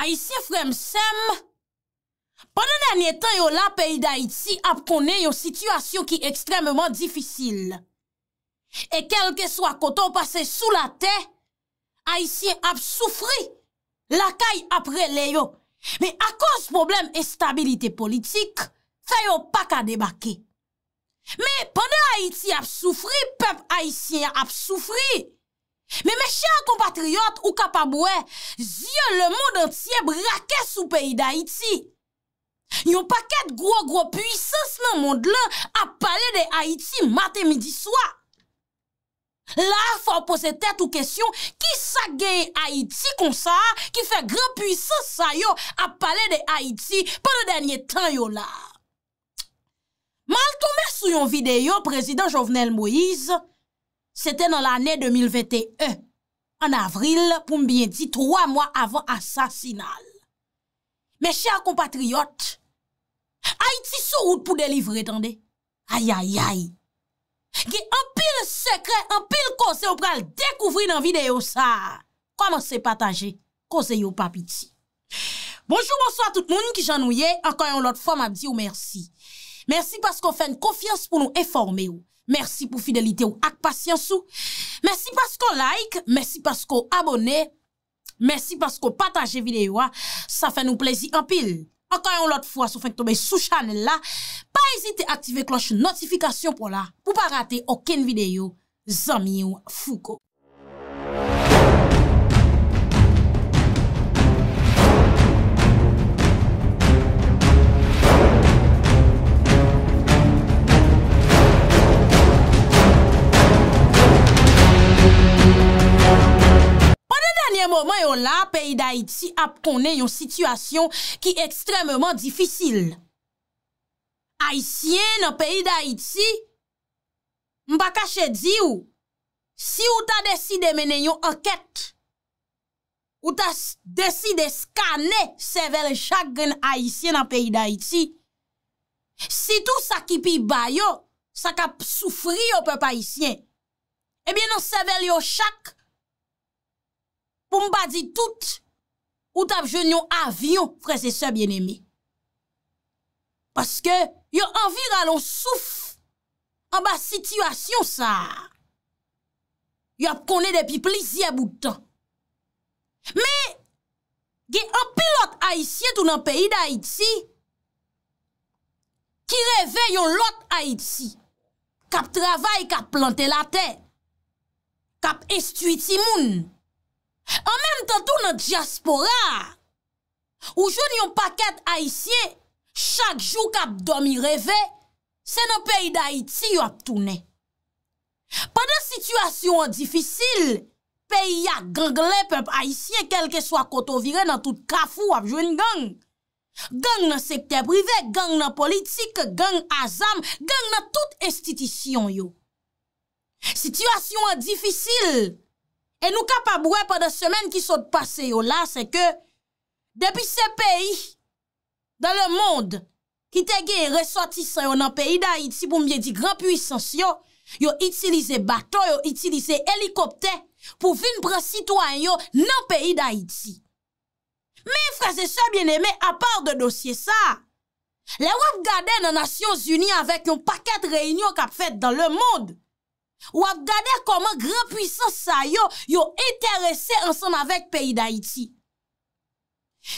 Haitien fremsem, pandan danye tan yo la peyi da Haiti ap konen yo sityasyon ki ekstremman difisil. E kelke swa koto pase sou la te, Haitien ap soufri la kay ap releyo. Me akos problem estabilite politik, fay yo pak a debake. Me pandan Haiti ap soufri, pep Haitien ap soufri, Mè mè chè a kompatriot ou kapabouè, zye le moun dantye brakè sou peyi d'Haïti. Yon pakèt gwo gwo pwisans nan moun dlan ap pale de Haïti matè midi swa. La fò an pose tèt ou kesyon ki sa geye Haïti kon sa a ki fè gwo pwisans sa yo ap pale de Haïti pa le dènyè tan yo la. Mal to mè sou yon videyo, prezident Jovenel Moïse, Sete nan l'anè 2021, an avril pou mbyen di 3 mwa avan asasinal. Mè chè a kompatriot, a iti sou ou pou delivre tan de? Ayayay, ge an pil sekre, an pil kose ou pral dekouvri nan videyo sa. Koman se pataje, kose yo papiti. Bonjou, bonso a tout moun ki jan nou ye, an kanyon lot fòm ap di ou mersi. Mersi pas kon fè n konfians pou nou eforme ou. Mersi pou fidelite ou ak pasyansou. Mersi paskou like. Mersi paskou abone. Mersi paskou pataje videyo. Sa ah. fè nou plezi anpil. Akan yon lot fwa sou fèk tobe sou chanel la. Pa esite aktive kloche notifikasyon pou la. Pou pa rate oken videyo. Zami ou fuko. a peyi da iti ap konen yon situasyon ki ekstrememan difisil. Aisyen nan peyi da iti, mba kache di ou, si ou ta deside menen yon anket, ou ta deside skane sevel yon chak gen aisyen nan peyi da iti, si tou sa ki pi bayo, sa ka soufri yon pepe aisyen, ebyen nan sevel yon chak, pou mba di tout, ou tap jen yon avyon, fre se se bien emi. Paske, yo anvi ralon souf, an ba situasyon sa. Yo ap konen depi pliziye boutan. Me, ge an pilot haitien tou nan peyi da Haiti, ki reve yon lot Haiti, kap travay, kap plante la ten, kap estuiti moun, An men tan tou nan diaspora, ou joun yon paket Aisyen, chak jou kap domi reve, se nan peyi da Aiti yo ap toune. Pada situasyon an difisil, peyi ya gangle pep Aisyen, kelke swa koto vire nan tout kafou ap joun gang. Gang nan sekte prive, gang nan politik, gang azam, gang nan tout estitisyon yo. Sityasyon an difisil, E nou kap ap wè pa da semen ki sot pase yo la, se ke, depi se peyi, dan le monde, ki te gen yon resoatise yo nan peyi da Haiti pou mwenye di gran puissance yo, yo itilize baton, yo itilize helikopte, pou vin pran sitwanyo nan peyi da Haiti. Me yon fraze se bien eme a par de dosye sa. Le wop gade nan Nasyon Zuni avèk yon paket reynyon kap fèt dan le monde. Ou ap gade koman gran puissance sa yo, yo enterese ansanm avek peyi da iti.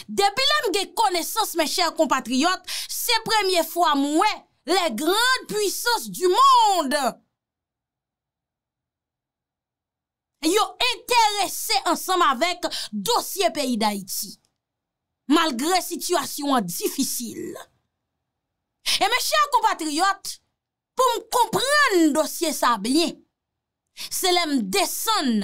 Depi lem ge konesans, me chèr kompatriot, se premiye fwa mwen, le gran puissance du moun. Yo enterese ansanm avek dosye peyi da iti. Malgre situasyon an difisil. E me chèr kompatriot, pou m kompren dosye sa blye. Se lem deson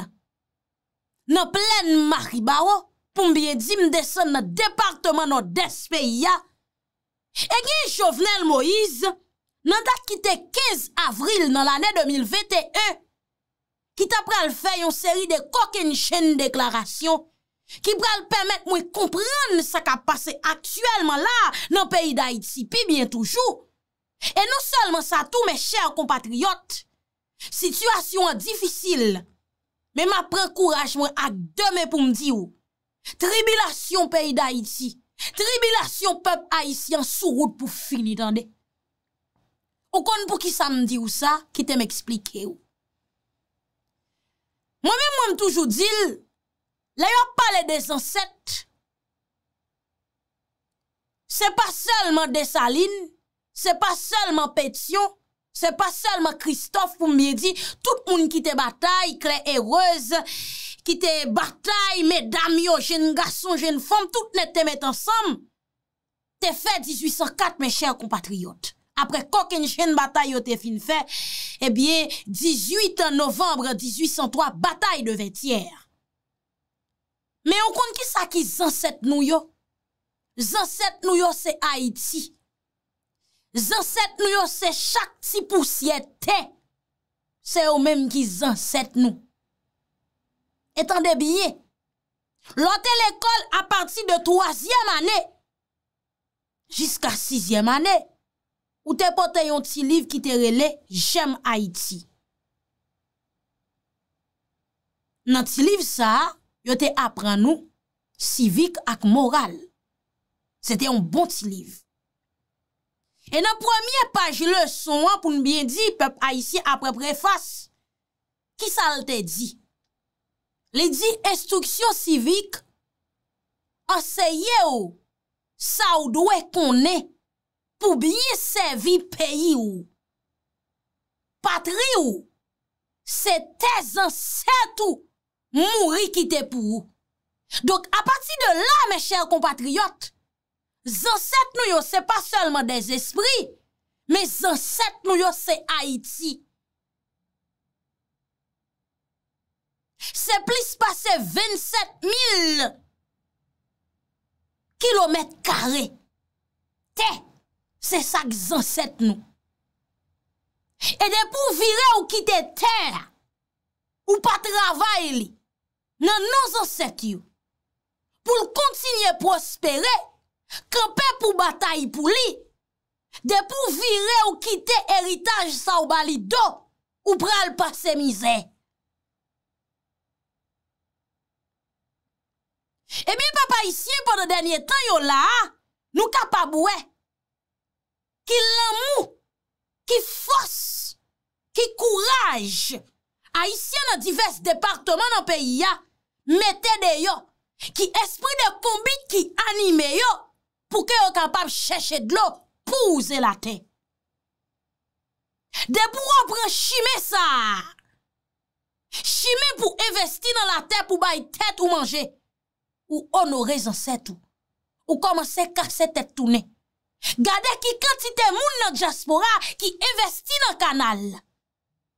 nan plen maribaro, pou m bye di m deson nan departman nan despe ya. E gen Jovenel Moïse, nan dak kite 15 avril nan l'anè 2020 e, kita pral fè yon seri de kok en chen deklarasyon, ki pral pèmèt m wè kompren sa ka pase aktyèlman la nan peyi d'Aitipi bien toujou. E nou salman sa tou mè chè a kompatriyot, Sityasyon an difisil, Mè mè pren kouraj mè ak demè pou mdi ou, Tribilasyon pey da iti, Tribilasyon pep a iti an sou wout pou fini, O kon pou ki sa mdi ou sa, Ki te m'explike ou. Mè mè mwen m'm m'toujou dil, Lè yon pale de san set, Se pa salman de salin, Se pa selman Petio, se pa selman Christophe pou mbiye di, tout moun ki te batay, kre eroze, ki te batay, me dam yo, jen garson, jen fom, tout net te met ansam, te fe 1804, me chèr compatriot. Apre kok en jen batay yo te fin fe, e bie 18 novembre 1803, batay de Vétière. Me yon kon ki sa ki zanset nou yo? Zanset nou yo se Haiti. Zanset nou yo se chak ti pousyete. Se yo menm ki zanset nou. Etan de biye, lote l'ekol apati de 3e ane jiska 6e ane ou te pote yon ti liv ki te rele Jem Haiti. Nan ti liv sa, yo te apren nou sivik ak moral. Se te yon bon ti liv. E nan premier page le son an pou nou byen di pep a isi apre prefas, ki sa l te di? Li di instruksyon sivik, anseye ou sa ou dwe konen pou blye se vi peyi ou. Patri ou, se te zan set ou mouri ki te pou ou. Dok a pati de la, me chèr compatriot, Zanset nou yo se pa selman de zespri, me zanset nou yo se Haiti. Se plis pase 27000 kilometre kare. Te, se sak zanset nou. E de pou vire ou kite ter, ou pa travay li, nan nan zanset yo. Pou l kontinye prospere, Kranpe pou batay pou li, de pou vire ou kite eritaj sa ou bali do, ou pral pase mize. E mi papa Isye podo denye tan yo la, nou kapabwe, ki lamou, ki fos, ki kouraj, a Isye nan divers departman nan peyi ya, metede yo, ki esprit de kombi ki anime yo, pou ke yo kapap chèche d'lo pou ouze la te. De pou wapren chime sa. Chime pou investi nan la te pou baye tet ou manje. Ou onore zanset ou. Ou komanse kak se tet toune. Gade ki kantite moun nan diaspora ki investi nan kanal.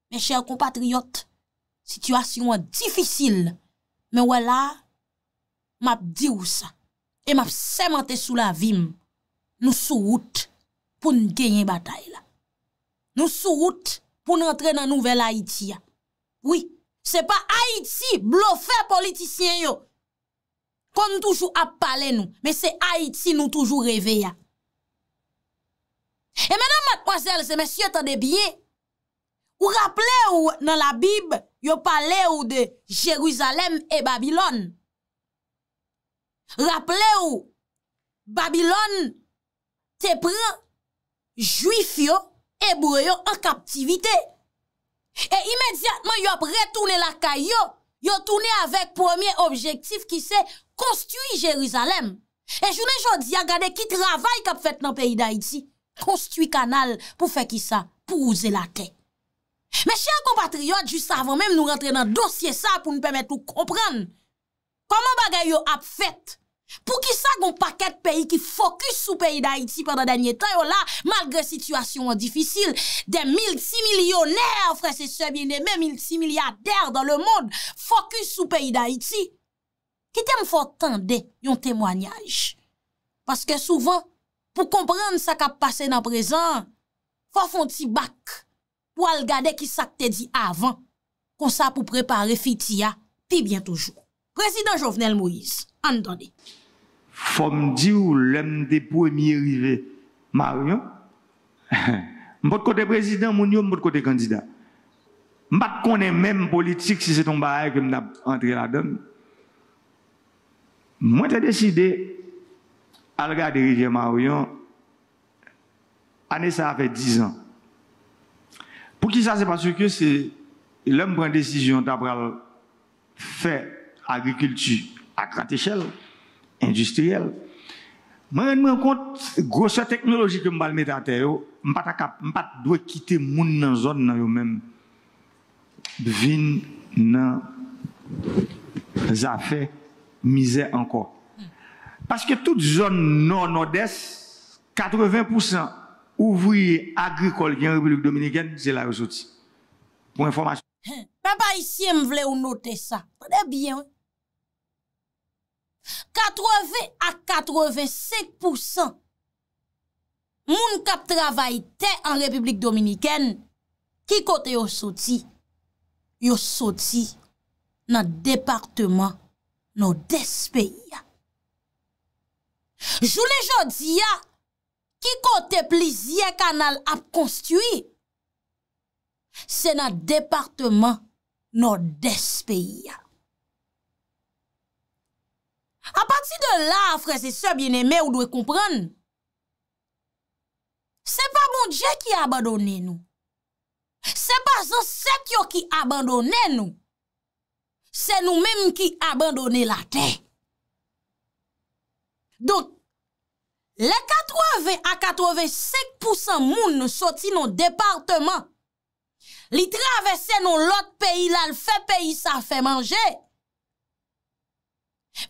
Men chèr kompatriot, situasyon an difisil. Men wè la, map di ou sa. E map seman te sou la vim, nou sou wout pou nou genye batay la. Nou sou wout pou nou rentre nan nouvel Haiti ya. Oui, se pa Haiti blofe politisyen yo. Kon toujou ap pale nou, men se Haiti nou toujou reve ya. E menan mat wazel se men sye tan de bie, ou raple ou nan la bib yo pale ou de Jeruzalem e Babylon. Rappele ou, Babilon te pre, juif yo, ebreyo an kaptivite. E imediatman yo ap retoune laka yo, yo toune avek pwemye objektif ki se konstui Jerizalem. E jounen jodi agade ki travay kap fet nan peyi da iti, konstui kanal pou fe ki sa pou ouze laka. Me chen kompatriot, jous sa avon menm nou rentre nan dosye sa pou nou pemet nou kompranm. Koman bagay yo ap fet pou ki sa goun paket peyi ki fokus sou peyi d'Haïti pandan danyen tan yo la malgre situasyon an difisil de milti milyonèr fre se sebyen e me milti milyardèr dan le moun fokus sou peyi d'Haïti ki tem fò tan de yon temwanyaj paske souvan pou komprende sa kap pase nan prezan fò fon ti bak pou al gade ki sa te di avan kon sa pou prepare fitiya pi bien toujou Président Jovenel Moïse, entendez. Faut me ou l'homme des premiers arrivé, Marion. M'bot côté président, mon yo, m'bot côté candidat. M'bat kone même politique si c'est ton baïe que m'n'a entré là-dedans. Moi, j'ai décidé, à regarder Rivière Marion, année ça fait dix ans. Pour qui ça, c'est parce que c'est l'homme prend décision d'après fait agriculture à grande échelle, industrielle. je me rends compte, grosse technologie que je vais mettre à terre, je ne vais pas quitter les gens dans la zone dans eux-mêmes. dans les affaires, misère encore. Parce que toute zone nord-nord-est, 80% ouvriers agricoles qui en République dominicaine, c'est la où Pour information. Hein, papa ici, je voulais noter ça. Très bien. Katreve a katreve sek pousan, moun kap travay te an Republik Dominiken, ki kote yo soti, yo soti nan departement nou despeya. Joule jodi ya, ki kote plizye kanal ap konstuy, se nan departement nou despeya. A pati de bon la, fre se sebyen eme ou dwe kompran. Se pa moun dje ki abandone nou. Se pa zan sekyo ki abandone nou. Se nou menm ki abandone la te. Don, le 80 a 85% moun nou soti nou departement. Li travese nou lot peyi la, l fe peyi sa fe manje.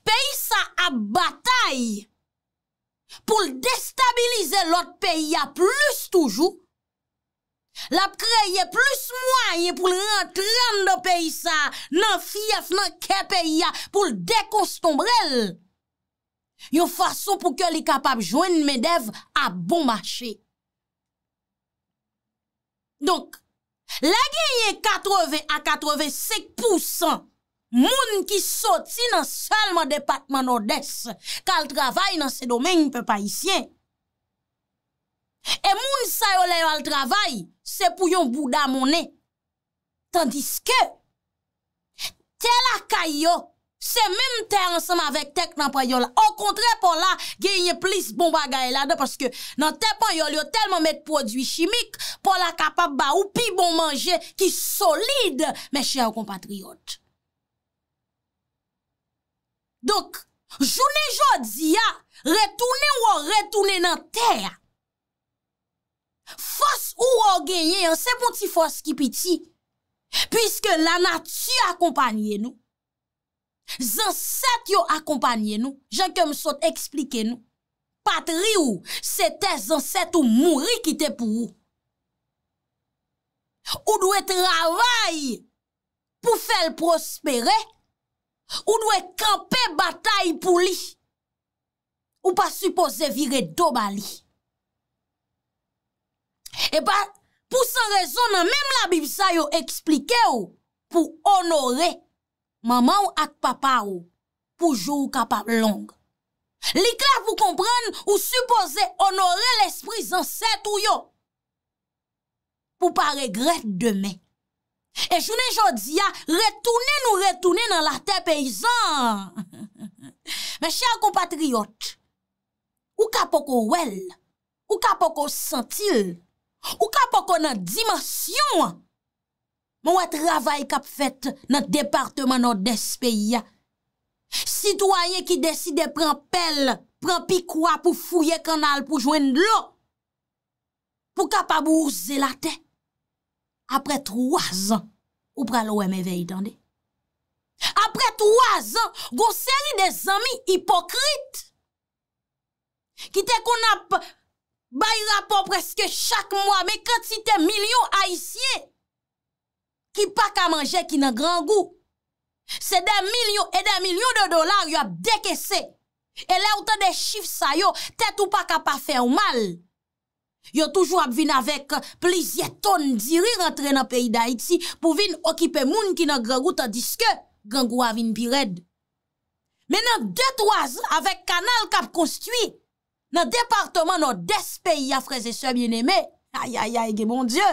Pei sa ap batay pou l destabilize lot pei ya plus toujou. Lap kreyye plus mwaye pou l rentran do pei sa nan fyef nan ke pei ya pou l dekostombrel. Yo fason pou ke li kapap jwen mendev ap bon mache. Donk, la genye 80 a 85 pousan. Moun ki soti nan selman depatman o des, ka al travay nan se domen yon pe pa isyen. E moun sa yon le yon al travay, se pou yon bouda mounen. Tandis ke, te la kayo, se mèm te ansama vek tek nan pa yon la. O kontre pola, genye plis bon bagay la de, paske nan te pa yon yo telman met prodwi chimik, pola kapap ba ou pi bon manje, ki solide, meche ou kompatriot. Dok, jounen jodi ya, retounen wò, retounen nan ter. Fos ou wò genyen, sepon ti fos ki piti, piske lana tsy akompanyen nou. Zan set yo akompanyen nou, jen kem sot ekspliken nou. Patri ou, se te zan set ou mouri ki te pou ou. Ou dwe travay, pou fel prospere, Ou dwe kampe bata yi pou li, ou pa suppose vire doba li. E ba, pou san rezonan, mem la bibisa yo explike ou, pou onore mama ou ak papa ou, poujou kapap long. Li kla pou kompren ou suppose onore l'esprit zan set ou yo, pou pa regrete deme. E jounen jodi ya, retounen ou retounen nan la te peyzan. Men chan kompatriot, ou ka poko wèl, ou ka poko sentil, ou ka poko nan dimansyon, mwen wè travay kap fèt nan departman nan despey ya. Sitwayen ki deside pren pel, pren pikwa pou fouye kanal pou jwen lo, pou ka pabouze la te. apre 3 an ou pralowe me ve itande. Apre 3 an, goseri de zami hipokrite, ki te kon ap bayra po preske chak mwa, me kante si te milyon a isye, ki pa ka manje ki nan gran gou. Se de milyon e de milyon de dolar yo ap deke se, e le ou te de chif sayo, te tou pa ka pa fe ou mal. Yo toujou ap vin avek euh, plizye ton diri rentre nan peyi da iti pou vin okipe moun ki nan gran goutan diske gran gou avin pired. Men nan detwaz avek kanal kap konstwi nan departman nan des peyi ya freze semyen eme ayayay ge mon die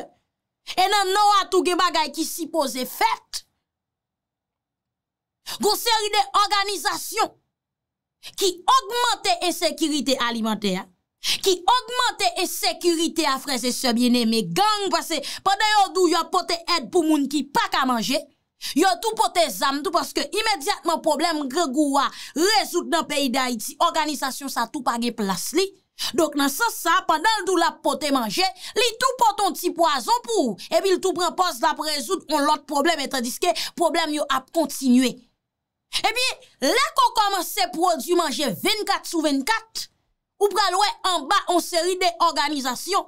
en nan nou atou ge bagay ki sipo ze fet goun seri de organizasyon ki augmente ensekirite alimenter ki augmente e sekurite a freze sebyene me gang, pase pandan yo dou yo pote ed pou moun ki pak a manje, yo tou pote zam, tou paske imediatman problem gre gouwa, rezout nan peyi da iti, organizasyon sa tou pa ge plas li, dok nan sa sa, pandan yo dou la pote manje, li tou poton ti poazon pou, epi l tou pren pos la prezout, on lot problem etre diske, problem yo ap kontinue. Epi, le kon koman se produ manje ven kat sou ven kat, Ou pral wè, an ba, an seri de organizasyon.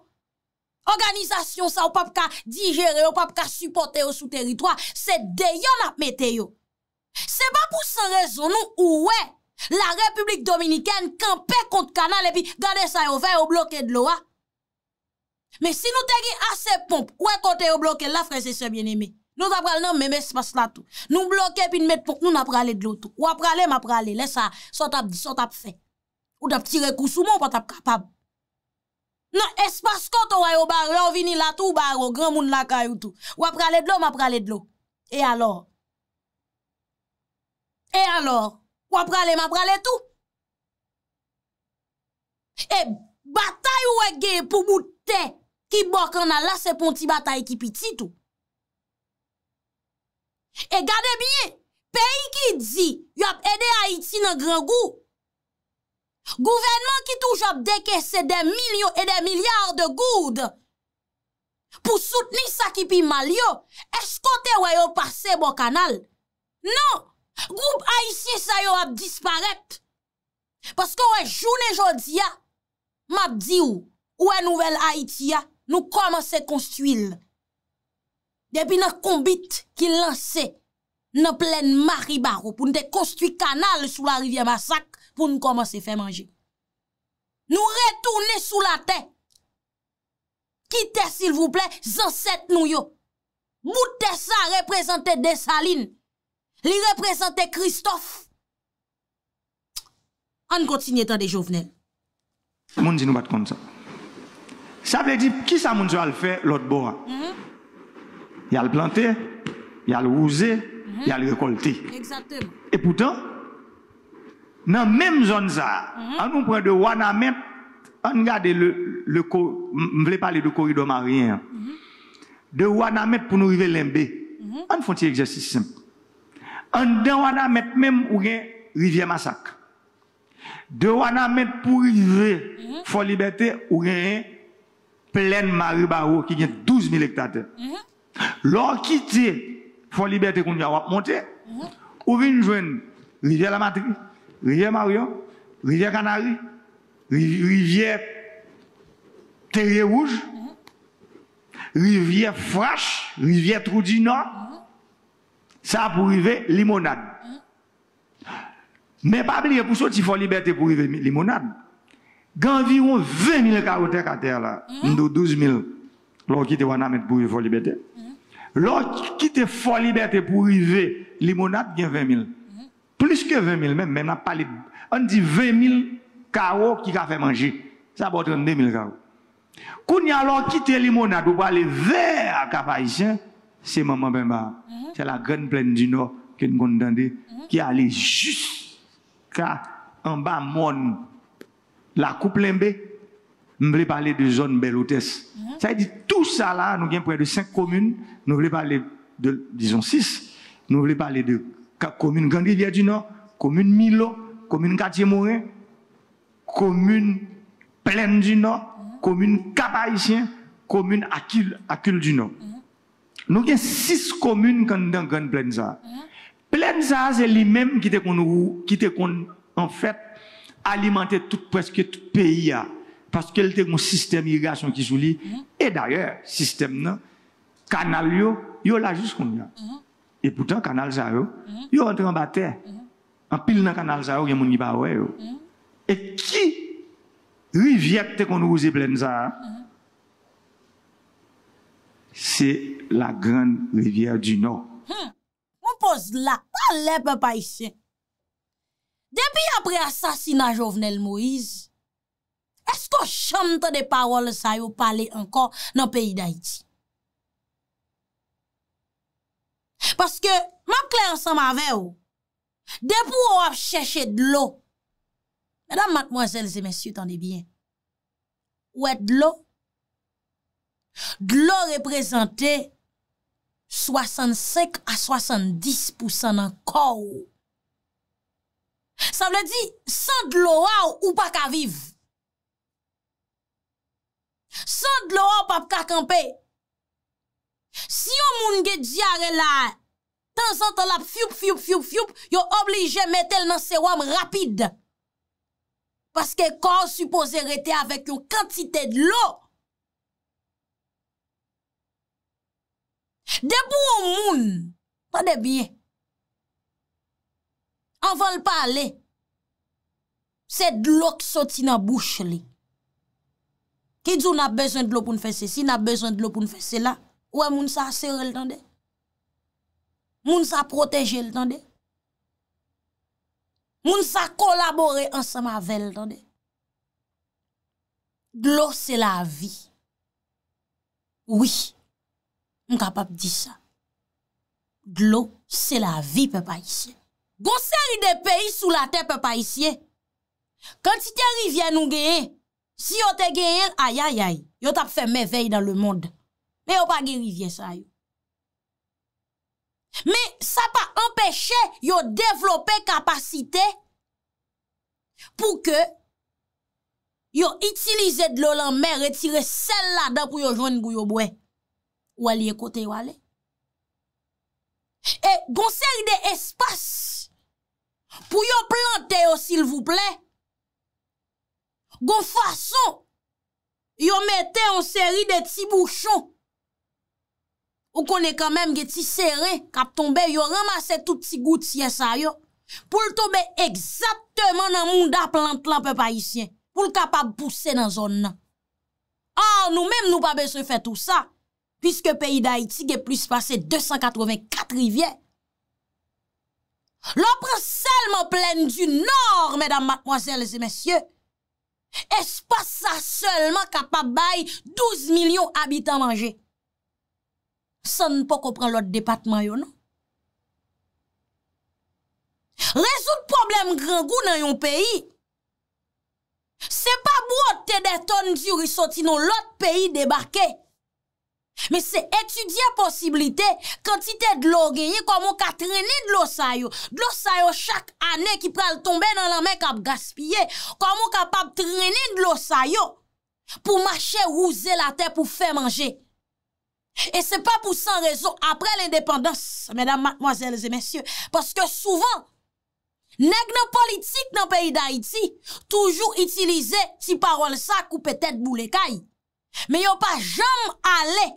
Organizasyon sa, ou pap ka digere, ou pap ka supporte yo sou teritwa, se deyon ap mette yo. Se ba pou san rezon nou, ou wè, la Republik Dominikèn kanpe kont kanal, epi gade sa yo vè, yo bloke dlo a. Me si nou tegi ase pomp, wè konte yo bloke, la freze se bien eme. Nou ap pral nan, mè mè se passe la tou. Nou bloke, epi mè, nou nap pralè dlo tou. Ou ap pralè, map pralè, lè sa, sot ap di, sot ap fèk. Ou da ptire kousou moun pa tap kapab. Nan espaskot ou a yo bar, yo vini la tou bar, ou gran moun la kayo tou. Wap prale dlo, map prale dlo. E alor? E alor? Wap prale, map prale tou? E batay ou e geye pou mouten ki bok an alase pon ti batay ki piti tou. E gade biye, peyi ki dzi, yo ap ede a iti nan gran gou. Gouvenman ki touj ap deke se de milyon e de milyar de goud. Po soutni sa ki pi mal yo, esko te we bon non! yo parse bo kanal? Non, goup Haitien sa yo ap disparep. Paske we jounen jodia, map di ou, ouwe nouvel Haitien, nou koman se konstuil. Depi nan kombit ki lansi nan plen ma riba ou pou nou de konstu kanal sou la rivye masak, pou nou koman se fè manje. Nou retounè sou la tè. Kite s'il vous plè, zansèt nou yo. Moutè sa reprezentè des saline. Li reprezentè Christophe. An kontsignè tan de jovenel. Moun di nou bat kon sa. Sa ple di, ki sa moun di al fè, lot bo an. Mhm. Ya al plantè, ya al wouzè, ya al rekoltè. Mhm. E poutan, dans la même zone, ça, mhm. on prend de Wanamet, on regarde le, le, je ne parler de corridor marien, mhm. de Wanamet pour nous arriver à l'Embé. Mhm. On fait un exercice simple. On dans Wanamet même où il y rivière massacre. De Wanamet pour arriver à Liberté où il y a pleine marie barreau qui a 12 000 hectares. lorsqu'il y a Liberté qu'on a ou rivière la matrice rivière Marion, rivière Canary, rivière Terrier Rouge, mm-hmm. rivière Frache, rivière Trou Nord. Mm-hmm. Ça pour arriver limonade. Mm-hmm. Mais pas oublier pour qui faut liberté pour arriver limonade. Il y a environ 20 000 caractères à terre là, 12 000. L'on quitte Wanamet pour arriver la Liberté. L'on quitte la Liberté pour arriver limonade, il y a 20 000. Plus que 20 000 même, même on parlé, on dit 20 000 carreaux qui a fait manger. Ça va 32 000 carreaux. Quand y a alors quitté limonade va aller vers cap c'est maman Bemba. Mhm. C'est la grande plaine du Nord que nous mhm. allée qui allait jusqu'à en bas mon la coupe ne Nous voulons parler de zone belle hôtesse. Mhm. Ça dit tout ça là, nous avons près de 5 communes, nous voulons parler de, disons 6, nous voulons parler de commune Grande Rivière du Nord, commune Milo, commune Quartier Morin, commune Plaine du Nord, commune Cap commune Akil, du Nord. Nous avons six communes dans Grande Plaine ça. Plaine ça c'est lui-même qui qu'on en fait alimenter tout presque tout pays hein. parce qu'elle était un système d'irrigation qui joue et d'ailleurs système non canal yo yo là y mhm. E poutan kanal za yo, yo entran ba te, anpil nan kanal za yo gen mouni ba we yo. E ki rivyak te kon wou ze blen za? Se la gran rivyak di nou. Mou pos la, walepe pa isen. Depi apre asasina jovnel Moise, esko chante de pawol sa yo pale ankon nan peyi da iti? Paske, ma kle ansan ma ve ou, depou ou ap chèche d'lo. Mèdam, matmozèl, zè mèsyou, t'ande bien. Ouè d'lo. D'lo reprezentè 65 à 70% nan kò ou. Sa vle di, san d'lo ou ou pa ka viv. San d'lo ou pa pa ka kampe. Si yo moun ge diare la, tan zantan la, fyoup, fyoup, fyoup, fyoup, yo oblige metel nan serwam rapide. Paske kor supose rete avèk yo kantite d'lo. Debo yo moun, pa debyen, anvan l'pale, se d'lo ki soti nan bouch li. Ki djou na bezon d'lo pou n'fese si, na bezon d'lo pou n'fese la. Moun sa sere l tande Moun sa proteje l tande Moun sa kolabore ansama vel l tande Glo se la vi Oui Moun kapap di sa Glo se la vi pe pa isye Gonseri de peyi sou la te pe pa isye Kantite rivye nou geye Si yo te geye Ayayay Yo tap fe mevey dan le mond men yo pa gerivye sa yo. Men sa pa empèche yo devlopè kapasite pou ke yo itilize de lò lan mè, retire sel la da pou yo jwenn gwo yo bwe. Waliye kote wali. E gon seri de espas pou yo plante yo sil vouple gon fason yo metè an seri de ti bouchon Ou konen kan menm gen ti seren kap tonbe yo ramase tout ti gout si esay yo pou l tobe exaktman nan moun da plant lan pe pa isyen pou l kapab pousse nan zon nan. Or ah, nou menm nou pa be se fè tout sa pwiske peyi da Haiti gen plis pase 284 rivyen. Lopre selman plen du nor, mesdame, matmoazel, zemesye, es pa sa selman kapab bay 12 milyon abitan manje? San nan pa kompren lout depatman yo nou. Rezout problem grangou nan yon peyi. Se pa bou otte de ton di orisoti nan lout peyi debarke. Me se etudye posibilite kantite dlou genye kwa moun ka treni dlou sayo. Dlou sayo chak ane ki pral tombe nan la men kap gaspye. Kwa moun kap ap treni dlou sayo pou mache ouze la te pou fe manje. E se pa pou san rezon apre l'independans, mesdames, madmoizels et messieurs, paske souvan, neg nan politik nan peyi da iti, toujou itilize ti parol sak ou petet bou le kay, me yon pa jom ale.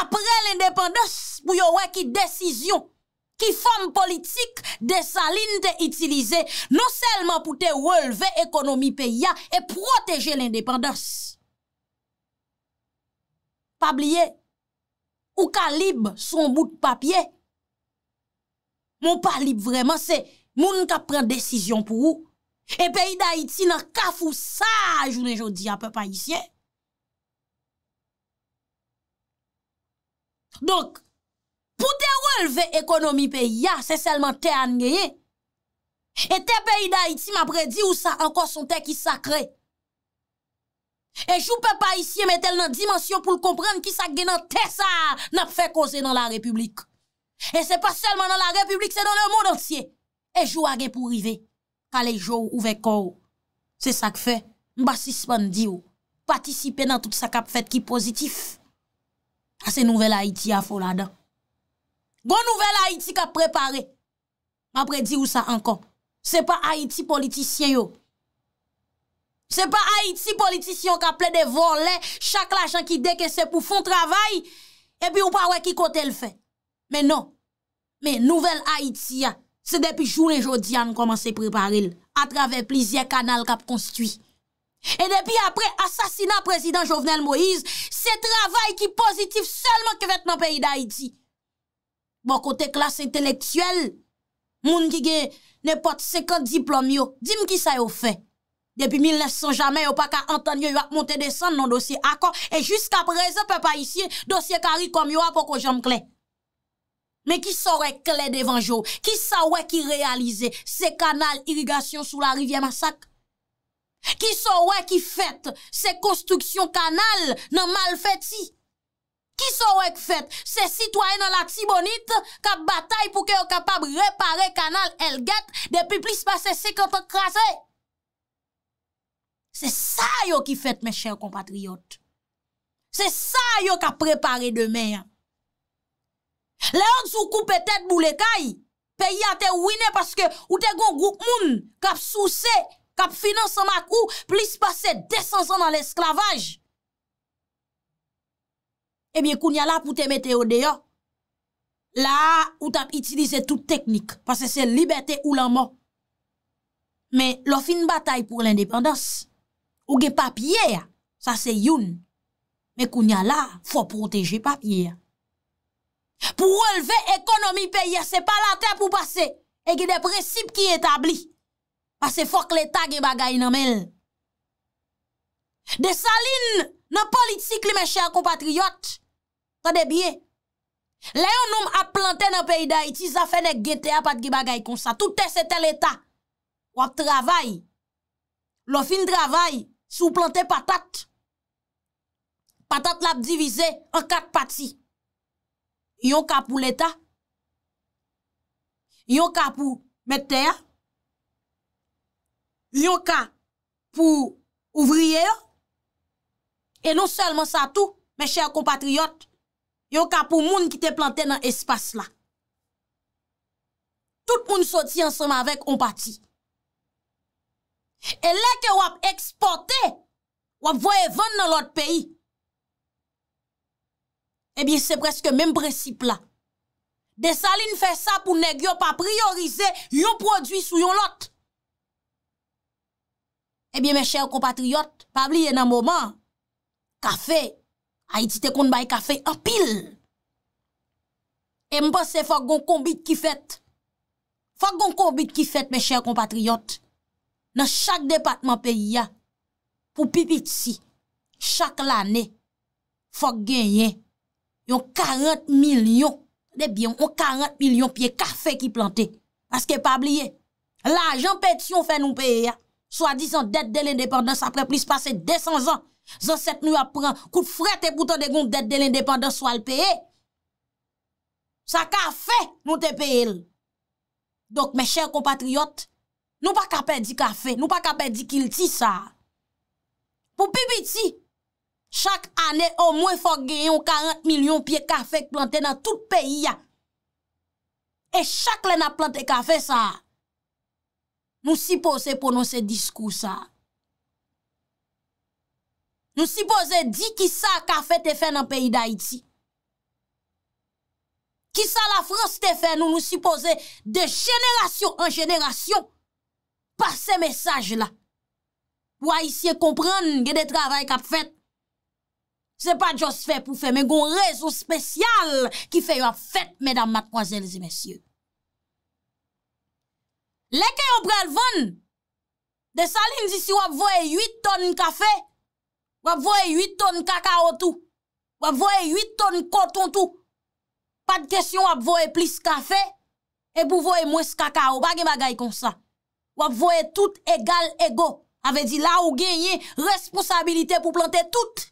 Apre l'independans, pou yon wè ki desizyon, ki fom politik de sa lin non te itilize, nou selman pou te wèlve ekonomi peyi ya e proteje l'independans. Pabliye, ou ka libe son bout papye, moun pa libe vreman se moun ka pren desisyon pou ou, e peyi da iti nan kaf ou sa, jounen jodi a pe pa isye. Donk, pou te releve ekonomi peyi ya, se selman te angeye, e te peyi da iti mabredi ou sa ankon son te ki sakre. E jou pe pa isye metel nan dimansyon pou l komprenn ki sak gen nan tesa nap fe kose nan la republik. E se pa selman nan la republik, se nan nan moun ansye. E jou agen pou rive. Kalej jou ouvekou. Se sak fe, mba sispan di ou. Patisipe nan tout sa kap fet ki pozitif. A ah, se nouvel Haiti a fola dan. Gon nouvel Haiti kap prepare. Mba pre di ou sa ankon. Se pa Haiti politisyen yo. Se pa Haiti politisyon ka ple de vorle, chak l'ajan ki deke se pou fon travay, epi ou pa wè ki kote l'fe. Men nou, men nouvel Haiti ya, se depi joun en jodi an koman se preparil, atrave plizye kanal kap konstuit. E depi apre asasina prezident Jovenel Moïse, se travay ki pozitif selman ke vet nan peyi da Haiti. Bon kote klas entelektuel, moun ki ge ne pot sekant diplomyon, dim ki sa yo fey. Depi 1900 jame yo pa ka anton yo yo ap monte desan nan dosye akon E jusqu apreze pe pa isye dosye karikom yo ap poko jom kle Me ki sorwe kle devanjo Ki sorwe ki realize se kanal irigasyon sou la rivye masak Ki sorwe ki fète se konstruksyon kanal nan mal fète si Ki sorwe ki fète se sitway nan la tibonite Kap batay pou ke yo kapab repare kanal elget Depi plis pa sese kante krasè Se sa yo ki fèt mè chèl kompatriyot. Se sa yo ka preparè demè. Le yon sou kou pètèd bou lè kaj. Pè yon te winè paske ou te goun goun moun. Kap sou se, kap finanse mak ou. Plis pa se descansan nan l'esklavaj. Ebyen eh koun ya la pou te mette yon deyo. La ou tap itilize tout teknik. Paske se libertè ou la man. Men lo fin batay pou l'independansi. Ou ge papye ya, sa se youn. Me koun ya la, fo proteje papye ya. Po releve ekonomi peye, se pa la te pou pase. Ege de presip ki etabli. Pase fok leta ge bagay nanmel. De salin nan politik li men chè a kompatriyot. Sa de bie. Le yon nom ap planten nan peyday, ti zafen ek gete apat ge bagay kon sa. Toutes etel leta. Wap travay. Lofin travay. Sou plantè patat, patat lap divize an kat pati. Yon ka pou l'Etat, yon ka pou mèter, yon ka pou ouvriye, non yon ka pou mèter, yon ka pou mèter, yon ka pou mèter. E non selman sa tou, mè chèr kompatriot, yon ka pou moun ki te plantè nan espas la. Tout moun soti ansama avèk, on pati. E leke wap eksporte, wap voye ven nan lot peyi. Ebyen eh se preske menm resip la. Desaline fe sa pou neg yo pa priorize yon prodwi sou yon lot. Ebyen eh me chèr compatriot, pabli enan mouman, kafe, a itite kon baye kafe, apil. E mba se fok gon konbit ki fet. Fok gon konbit ki fet me chèr compatriot. nan chak depatman peyi ya, pou pipit si, chak l'ane, fok genyen, yon 40 milyon, debyon eh yon 40 milyon, piye kafe ki plante, aske pabliye, la ajan peti yon fe nou peyi ya, swa di san det de l'independens apre plis pase 200 an, zan set nou apren, kou fret e poutan de goun det de l'independens swal peyi, sa kafe nou te peyi el, dok me chèr kompatriot, Nou pa kapè di kafe, nou pa kapè di kilti sa. Pou pipiti, chak anè o mwen fok genyon 40 milyon piye kafe plantè nan tout peyi ya. E chak lè nan plantè kafe sa. Nou sipose ponon se diskous sa. Nou sipose di ki sa kafe te fè nan peyi da iti. Ki sa la frans te fè nou, nou sipose de jeneration an jeneration. pa se mesaj la, pou a isye kompran gen de travay kap fet. Se pa jos fe pou fe, men gon rezo spesyal ki fe yo ap fet, medan matkwazelzi mesye. Lekè yo prelvan, de salin zisi wap voe yi ton kafe, wap voe yi ton kakao tou, wap voe yi ton konton tou, pa de kesyon wap voe plis kafe, e pou voe mwes kakao, bagi magay konsa. wap voye tout egal ego, ave di la ou genye responsabilite pou plante tout.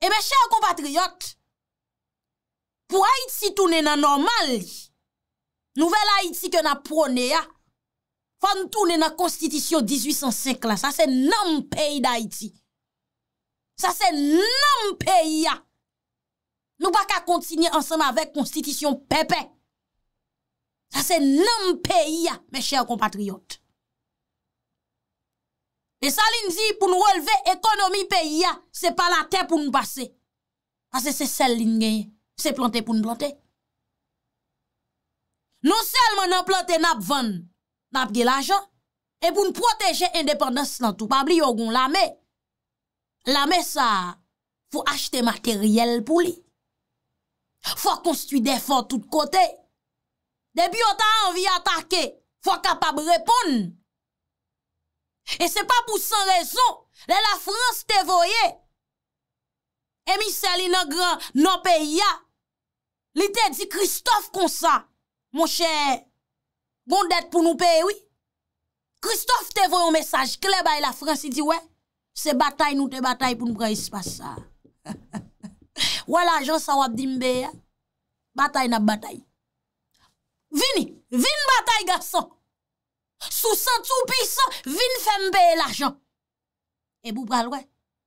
Eme, chè ou compatriot, pou Haïti toune nan normal li, nouvel Haïti ke nan prone ya, fan toune nan konstitisyon 1805 la, sa se nan peyi da Haïti, sa se nan peyi ya, nou baka kontinye ansen avèk konstitisyon pepe, Sa se nanm peyi ya, mecheye kompatriyot. E sa lin zi pou nou releve ekonomi peyi ya, se pa la te pou nou pase. Ase se sel lin genye, se plante pou nou plante. Non sel man nan plante nap van, nap gel ajan. E pou nou proteje indepandans nan tou, pa bli yo goun lame. Lame sa, pou achete materyel pou li. Fwa konstuit defon tout kotey. Depi yo ta anvi atake, fwa kapab repon. E se pa pou san rezon, le la Frans te voye. E mi seli nan gran nan peyi ya. Li te di Christophe kon sa. Mon chè, bon det pou nou peyi wè. Christophe te voye un mesaj kle bay la Frans. I di wè, se batay nou te batay pou nou preis pa sa. Wè la jans a wap di mbe ya. Batay nan batay. Vini, vini batay gason. Sousan tout pisan, vini fèm beye l'ajan. E bou pral wè,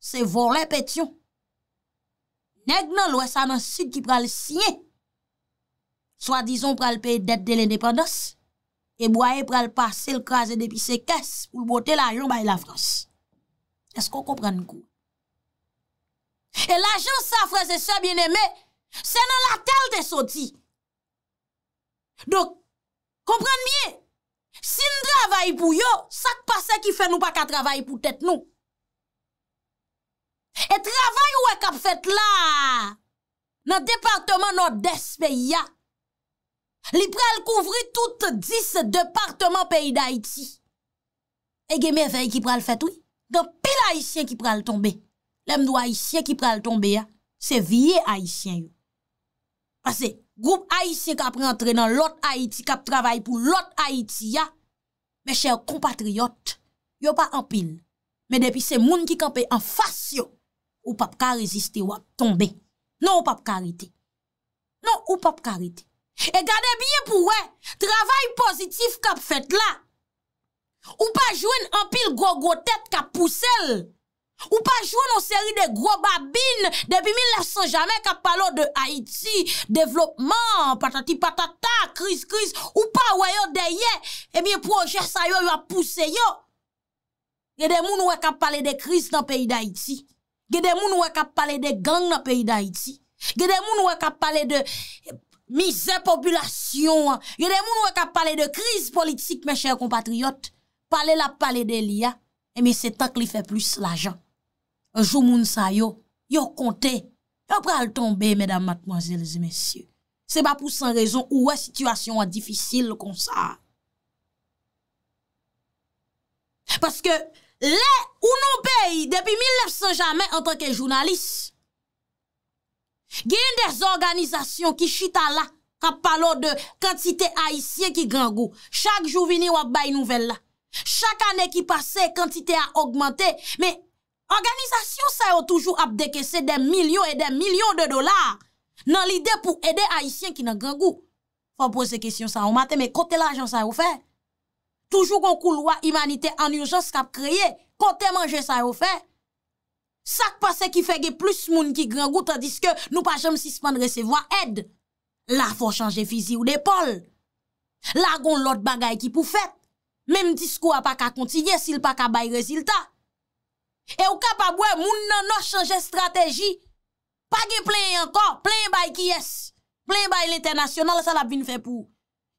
se vor lè petyon. Nèk nan lwè sa nan sud ki pral sinye. Soadizon pral pey det de l'independos. E bou aye pral pase l'kaze depi se kes pou l'bote l'ajan baye la frans. Esko kompran kou? E l'ajan sa freze se bienemè, se nan la tel te soti. Dok, komprende mye, si nou travaye pou yo, sak pase ki fè nou pa ka travaye pou tèt nou. E travaye wè kap fèt la, nan departement non despe ya. Li pral kouvri tout dis departement peyi da iti. E gemè fè yi ki pral fèt ou, dan pil haisyen ki pral tombe. Lem nou haisyen ki pral tombe ya, se vie haisyen yo. Asè, Groupe Haitien kap rentre nan lot Haïti kap travay pou lot Haïti ya. Mè chèr kompatriyot, yo pa anpil. Mè depi se moun ki kap en fasyo, ou pap ka reziste wap tombe. Non ou pap karite. Non ou pap karite. E gade biye pou wè, travay pozitif kap fet la. Ou pa jwen anpil gogo tet kap poussel. Ou pa jwè nan seri de gro babine, depi 1900 jame kapalò de Haiti, devlopman, patati patata, kriz kriz, ou pa wè yo deye, e mi pou anjè sa yo yo apouse yo. Gè de moun wè kapalè de kriz nan peyi d'Haiti, gè de moun wè kapalè de gang nan peyi d'Haiti, gè de moun wè kapalè de mizè populasyon, gè de moun wè kapalè de kriz politik, mè chè kompatriot, palè la palè de liya, e eh mi se tank li fè plus la jan. Anjou moun sa yo, yo kontè, yo pral tombe, mèdam matmòzèl, zè mèsyè. Se ba pou san rezon, ou wè situasyon wè difisil kon sa. Paske, lè, ou nou pey, depi 1900 jamè, an tanke jounalis, gen des organizasyon ki chita la, a palo de kantite a isye ki grangou. Chak jou vini wè bay nouvel la. Chak anè ki pase, kantite a augmentè, mè, Organizasyon sa yo toujou ap deke se den milyon e den milyon de dolar nan lide pou ede a isyen ki nan gengou. Fon pose kesyon sa yo mate, me kote la ajan sa yo fe. Toujou kon kou lwa imanite an yon jans kap kreye, kote manje sa yo fe. Sak pase ki fege plus moun ki gengou, tadiske nou pa jem sispan resevo a ed. La fon chanje fizi ou depol. La goun lot bagay ki pou fet. Mem disko a pa ka kontinye, sil pa ka bay reziltat. E ou kapabwe, moun nan nou chanje strategi, pa ge plen yon kon, plen bay ki yes, plen bay l'internasyonal, sa la bin fe pou.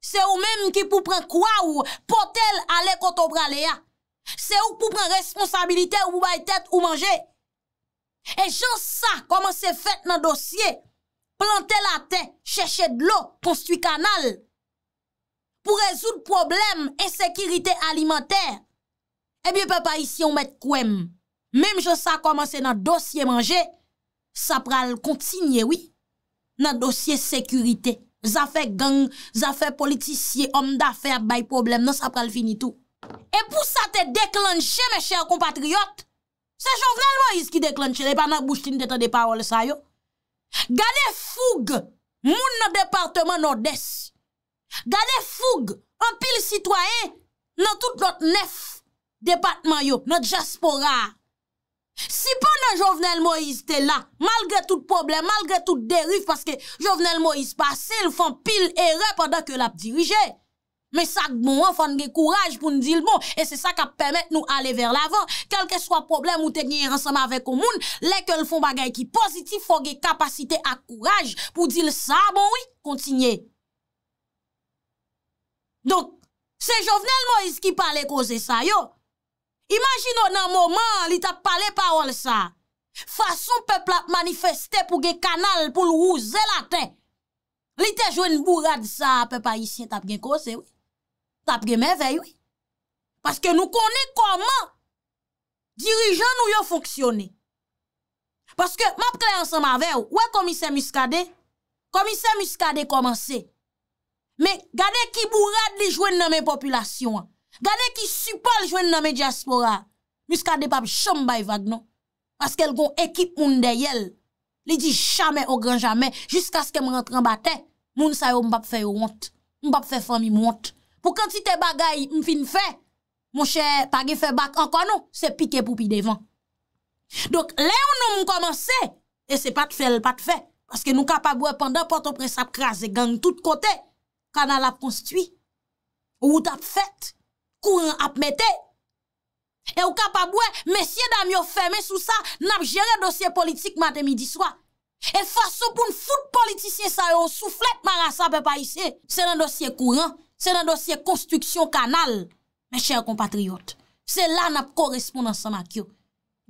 Se ou menm ki pou pren kwa ou, potel ale koto prale ya. Se ou pou pren responsabilite ou pou bay tet ou manje. E jan sa, koman se fet nan dosye, plantel a te, cheshe dlo, konstwi kanal. Pou rezout problem, e sekirite alimenter, e bye pe pa isi ou met kouem. Mem je sa komanse nan dosye manje, sa pral kontinye, oui. Nan dosye sekurite, zafè gang, zafè politisye, om da fè, bay problem, nan sa pral fini tou. E pou sa te deklanche, me chèr kompatriot, se jòv nan lwa iz ki deklanche, repa nan boujtine te te depawal sa yo. Gade foug moun nan departman no des. Gade foug an pil sitwayen nan tout not nef departman yo, nan jaspora yo. Si bon nan Jovenel Moïse te la, malgre tout problem, malgre tout derif, paske Jovenel Moïse passe, lou fan pil ere, pandan ke lap dirije. Me sak bon an, fan ge kouraj pou n'dil bon, e se sa ka ppemet nou ale ver lavan, kelke swa problem ou te gnenye ransama vek o moun, leke lou fon bagay ki pozitif, fon ge kapasite ak kouraj pou dil sa, bon oui, kontinye. Donk, se Jovenel Moïse ki pale koze sa yo, Imagino nan moman li tap pale parol sa, fason pepe la manifeste pou ge kanal pou louze la ten, li te jwen nan bourad sa pepe ayisyen tap gen kose, tap gen mevey, paske nou kone koman dirijan nou yo fonksyone. Paske map klayan sa ma vey, ouè komise muskade, komise muskade komanse, me gade ki bourad li jwen nan men populasyon an, Gade ki supal jwen nan me diaspora, mous ka de pap chanm bay vag nou. Paske el gon ekip moun de yel, li di chame o gran jame, jiska sken m rentran bate, moun sayo m pap fe yon mwant, m pap fe fany mwant. Pou kantite bagay m fin fe, mou che pagi fe bak an kon nou, se pike poupi devan. Donk le ou nou m komanse, e se pat fe el pat fe, paske nou ka pa bwe pandan, moun sa prins ap kras e gang tout kote, kanal ap konstwi, ou ou tap fet, kouran ap mette. E ou kap ap wè, mesye dam yo fèmè sou sa, nap jere dosye politik matè midi swa. E fwa sou pou n'fout politisyen sa yo, souflet mara sa pe pa isè. Se nan dosye kouran, se nan dosye konstruksyon kanal, mesye kompatriot, se la nap korespondan sa mak yo.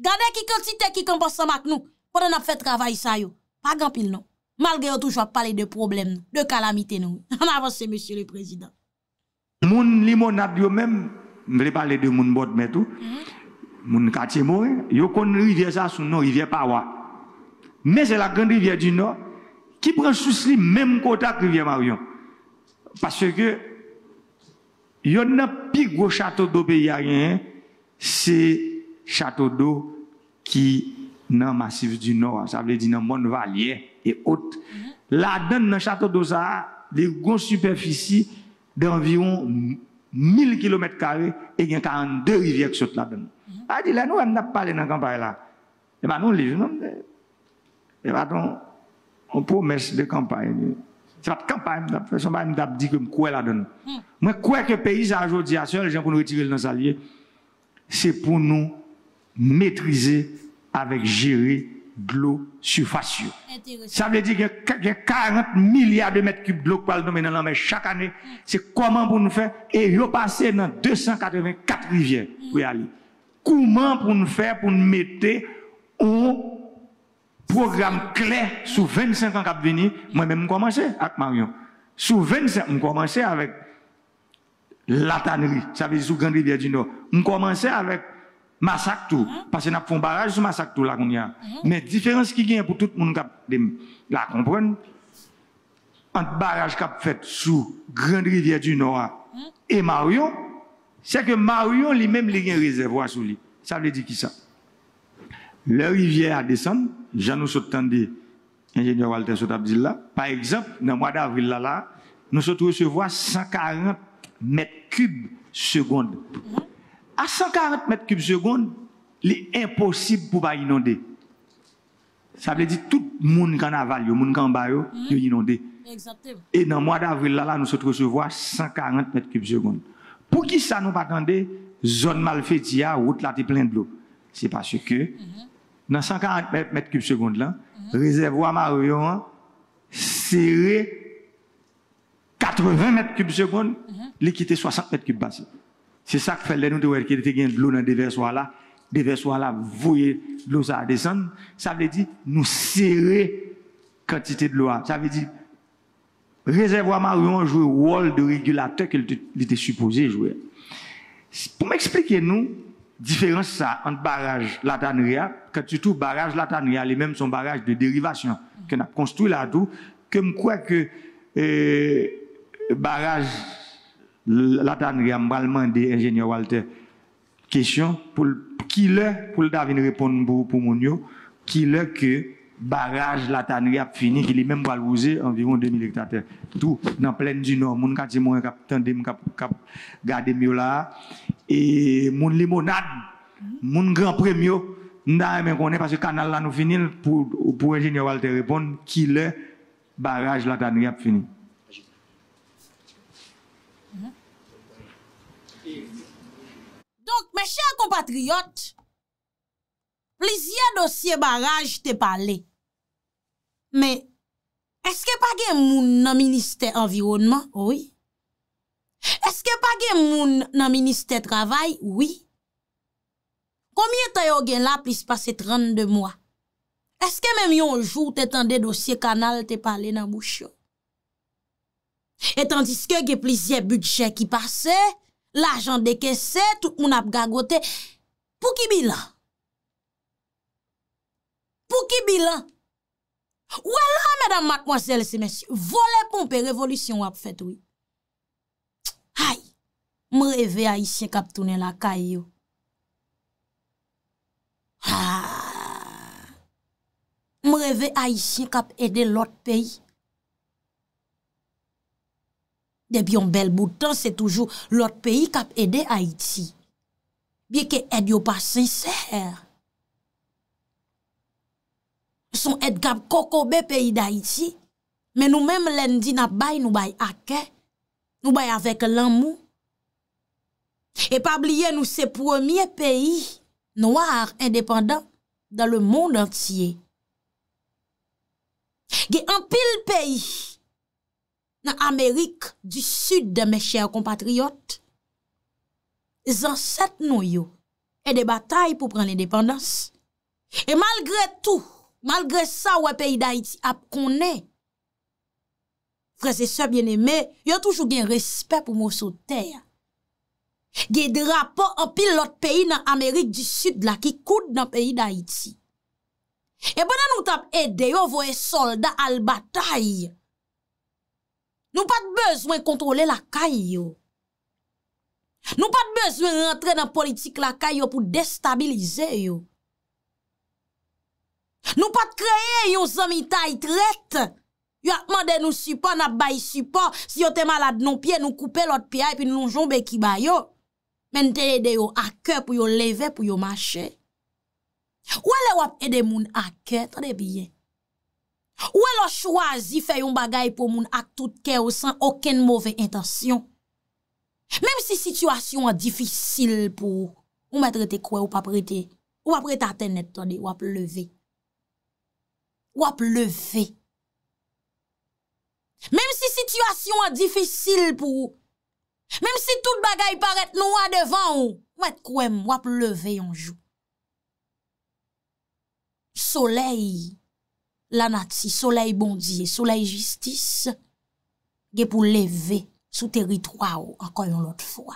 Gade ki kontite ki kompon sa mak nou, pou nan ap fè travay sa yo. Pa gampil nou, malge yo toujwa pale de problem nou, de kalamite nou. An avansè mesye le prezident. Moun limonade yo même, je vais parler de moun bord mais tout. Moun mm-hmm. quartier mort, yo kon rivière ça sou nom rivière Pawa. Mais c'est la grande rivière du Nord qui prend sous même côté que rivière Marion. Parce que yo n'a plus gros château d'eau pays rien, c'est château d'eau qui dans massif du Nord, ça veut dire dans monde valier et haute. Mm-hmm. Là-dedans dans château d'eau ça, les grosses superficies d'environ 1000 km carrés et il y a 42 rivières qui sont là-dedans. Elle mhm. ah, dit là, nous, on n'a pas parlé dans la campagne là. Eh bien, nous, les gens eh bien, on promesse de campagne. C'est pas de campagne, je ne pas que je crois là-dedans. Mhm. Moi, je crois que le pays, aujourd'hui, les gens pour nous retirer dans alliés, c'est pour nous maîtriser avec gérer de l'eau surfacieux. Ça veut dire qu'il y a 40 milliards de mètres cubes d'eau qu'on le dans la chaque année. Mm. C'est comment pour nous faire et passer dans 284 rivières mm. pour Comment pour nous faire pour nous mettre un programme clair sous 25 ans qui venir Moi-même, je commence avec Marion. Sous 25, on commençais avec la tannerie, ça veut dire sous Grande Rivière du Nord. Je commençais avec Masak tou, pasen ap fon baraj sou masak tou la koun ya. Men, diferans ki gen pou tout moun kap dem la kompren, ant baraj kap fet sou grande rivye du Nora, e Marouyon, se ke Marouyon li men li gen rezervo asou li. Sa vle di ki sa? Le rivye a desen, jan nou sot tande, ingenier Walter sot Abdillah, par ekzamp, nan mwa da avril la la, nou sot recevo a 140 met kub sekonde. à 140 mètres cubes seconde, il est impossible pour pas inonder. Ça veut dire tout le monde qui en aval, le monde qui en bas, hmm? il est inondé. Et dans le mois d'avril, là, nous sommes à 140 mètres cubes seconde. Pour qui ça nous pas attendait, zone la route là, est pleine de C'est parce que, hmm. dans 140 mètres cubes seconde là, hmm. réservoir Marion, serré 80 mètres cubes seconde, il l'équité 60 mètres cubes basse. C'est ça que fait les nous de qui était de l'eau dans le déversoir là. versoirs là, voyez l'eau ça descendre. Ça veut dire, nous serrer quantité de l'eau. Ça veut dire, réservoir marron joue le rôle de régulateur qu'il était supposé jouer. Pour m'expliquer nous, différence ça entre barrage Latanria, quand tu tout barrage Latanria, les mêmes sont barrages de dérivation que a construit là dedans que je crois que euh, barrage la tanri ap balman de enjènyo Walter. Kèsyon, pou l'kile, pou l'da vin repon pou moun yo, kile ke baraj la tanri ap fini, ki li men balwouze enviroun 2000 hektate. Tou nan plèn du nord, moun kati mwen kap tendem kap gade myo la. E moun limonade, moun gran premio, mda eme konen, pasè kanal la nou finil, pou enjènyo Walter repon, kile baraj la tanri ap fini. Mè chè a kompatriyot, plizye dosye baraj te pale. Mè, eske pa gen moun nan minister environman? Oui. Eske pa gen moun nan minister travay? Oui. Komye tayo gen la plis pase 32 mwa? Eske mèm yon jout etan de dosye kanal te pale nan boucho? Etan diske gen plizye budget ki pase, L'ajan deke set ou nap gagote, pou ki bilan? Pou ki bilan? Ouè la, mèdam, mèdam, mwasele se mèsi, vole pou mpe revolisyon wap fèt wè. Hay, mreve a isye kap tounen la kay yo. Ha! Mreve a isye kap ede lot peyi. Debyon bel boutan, se toujou lort peyi kap ede Haiti. Biye ke edyo pa sincer. Son ed gap kokobe peyi da Haiti, men nou menm lendi nap bay nou bay ake, nou bay avek lammou. E pabliye nou se pwemye peyi, nou ar independant, dan le moun entye. Ge an pil peyi, nan Amerik du sud de mè chèr kompatriyot, zan set nou yo, e de batay pou pran l'independans. E malgre tou, malgre sa wè peyi d'Haïti ap konè, frese se bien emè, yo toujou gen respè pou mò sou tè. Ge dra pa opil lot peyi nan Amerik du sud la, ki koud nan peyi d'Haïti. E banan nou tap ede, yo vo e soldat al batay, Nou pa te bezwen kontrole lakay yo. Nou pa te bezwen rentre nan politik lakay yo pou destabilize yo. Nou pa te kreye yo zomitay tret. Yo akman de nou sipon ap bayi sipon. Si yo te malad nou pie, nou koupe lot piay pi nou nou jombe ki bayo. Men te ede yo akke pou yo leve pou yo mache. Ou ale wap ede moun akke, tade biye. Ou wè lò chwazi fè yon bagay pou moun ak tout kè ou san oken mouvè intasyon. Mèm si situasyon an difisil pou ou mètre te kwe ou papre te, ou papre ta tenet toni, wap leve. Wap leve. Mèm si situasyon an difisil pou ou, mèm si tout bagay paret nou wè devan ou, wèt kwe mwap leve yon jou. Soleil. lanat si soleil bondi e soleil justis ge pou leve sou teritwa ou ankon yon lot fwa.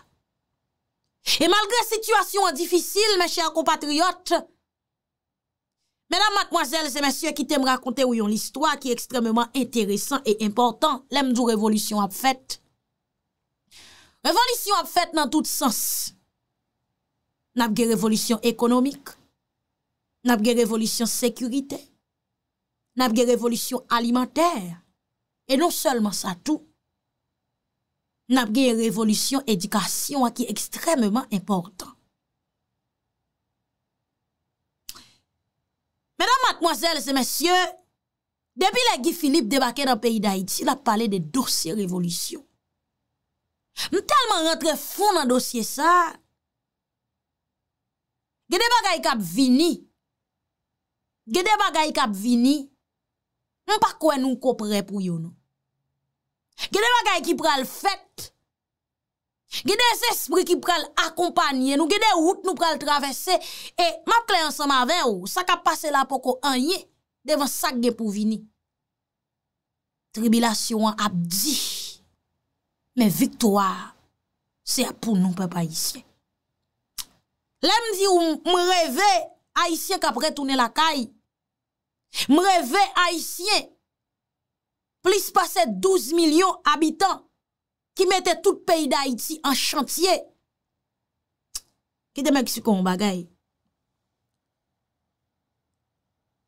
E malgre situasyon an difisil, men chèr compatriot, menam matmoazel, se men sye ki tem rakonte ou yon listwa ki ekstrememan enteresan e important, lem djou revolisyon ap fèt. Revolisyon ap fèt nan tout sens. Nap ge revolisyon ekonomik, nap ge revolisyon sekurite, nap gen revolution alimenter, e non selman sa tout, nap gen revolution edikasyon a ki ekstrememan importan. Medan matmozèl se mèsyè, depi la gi Filip debake nan peyi d'Haïti, la pale de dorsi revolution. Mè talman rentre foun nan dorsiè sa, gen deba ga ikap vini, gen deba ga ikap vini, mwen pa kwen nou kopre pou yon nou. Gede wakay ki pral fèt, gede zesprit ki pral akompanyen nou, gede wout nou pral travesse, e matle an sa ma ven ou, sa ka pase la poko an ye, devan sak gen pou vini. Tribilasyon ap di, men viktoua, se apoun nou pe pa isye. Len di ou mreve, a isye kapre tounen la kaye, Mreve Haitien, plis pase 12 milyon abitan, ki mette tout peyi da Haiti an chantye. Kite men kisiko m bagay.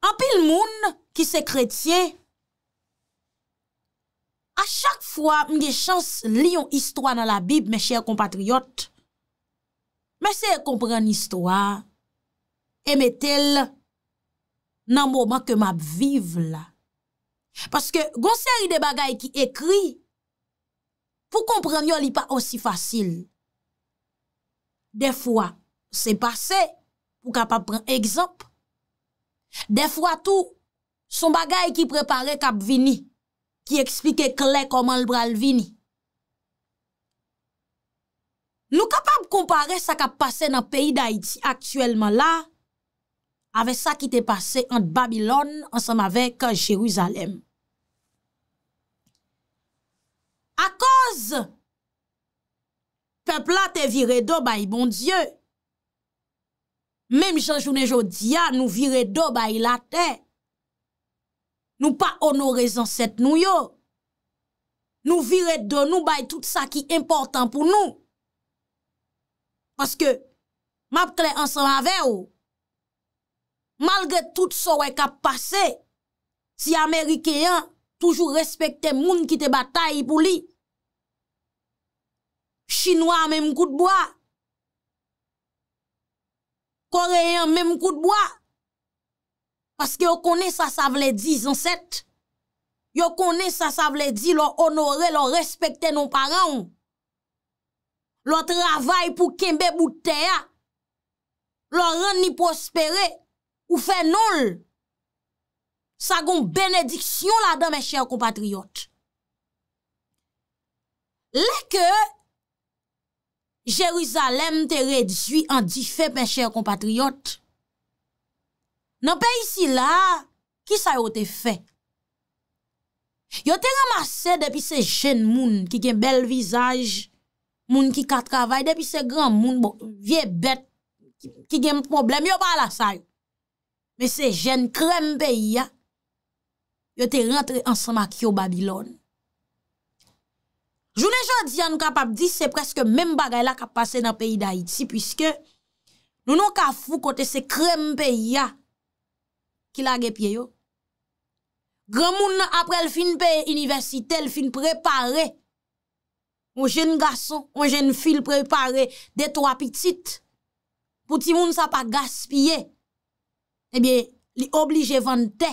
An pil moun ki se kretien, a chak fwa m gen chans li yon histwa nan la bib, men chèy kompatriyot, men chèy kompre an histwa, eme tel, nan mouman ke map vive la. Paske gonseri de bagay ki ekri, pou kompren yon li pa osi fasil. De fwa, se pase, pou kapap pren ekzamp. De fwa tou, son bagay ki prepare kap vini, ki eksplike kle koman l bral vini. Nou kapap kompare sa kap pase nan peyi da iti aktuelman la, Ave sa ki te pase an Babylon, an sa ma vek an Jerusalem. A koz, pep la te vire do bayi bon Diyo. Mem jajoune jodi ya, nou vire do bayi la te. Nou pa onorezan set nou yo. Nou vire do nou bayi tout sa ki important pou nou. Paske, map kre an sa ma vek ou, Malgre tout sou ek ap pase, si Amerikeyan toujou respekte moun ki te bataye pou li. Chinwa menm koutbwa. Koreyan menm koutbwa. Paske yo kone sa sa vle di zanset. Yo kone sa sa vle di lor honore, lor respekte nou paran. Lor travay pou kembe bouteya. Lor rend ni prospere. Ou fe nol sa goun benediksyon la dan men chèr kompatriyot. Lè ke Jérusalem te redjwi an di fè men chèr kompatriyot, nan pe isi la, ki sa yo te fè? Yo te ramase depi se jen moun ki gen bel vizaj, moun ki katravay, depi se gran moun bon vie bet, ki gen moun problem, yo pa la sa yo. men se jen krem pe ya, yo te rentre ansama ki yo Babylon. Jounen jodi an kapap di, se preske men bagay la kap pase nan peyi da iti, pwiske nou nou ka fou kote se krem pe ya, ki la ge pye yo. Gran moun apre l fin peye universite, l fin prepare, moun jen gason, moun jen fil prepare, de to apitit, pouti moun sa pa gaspye, e eh bie li oblige vante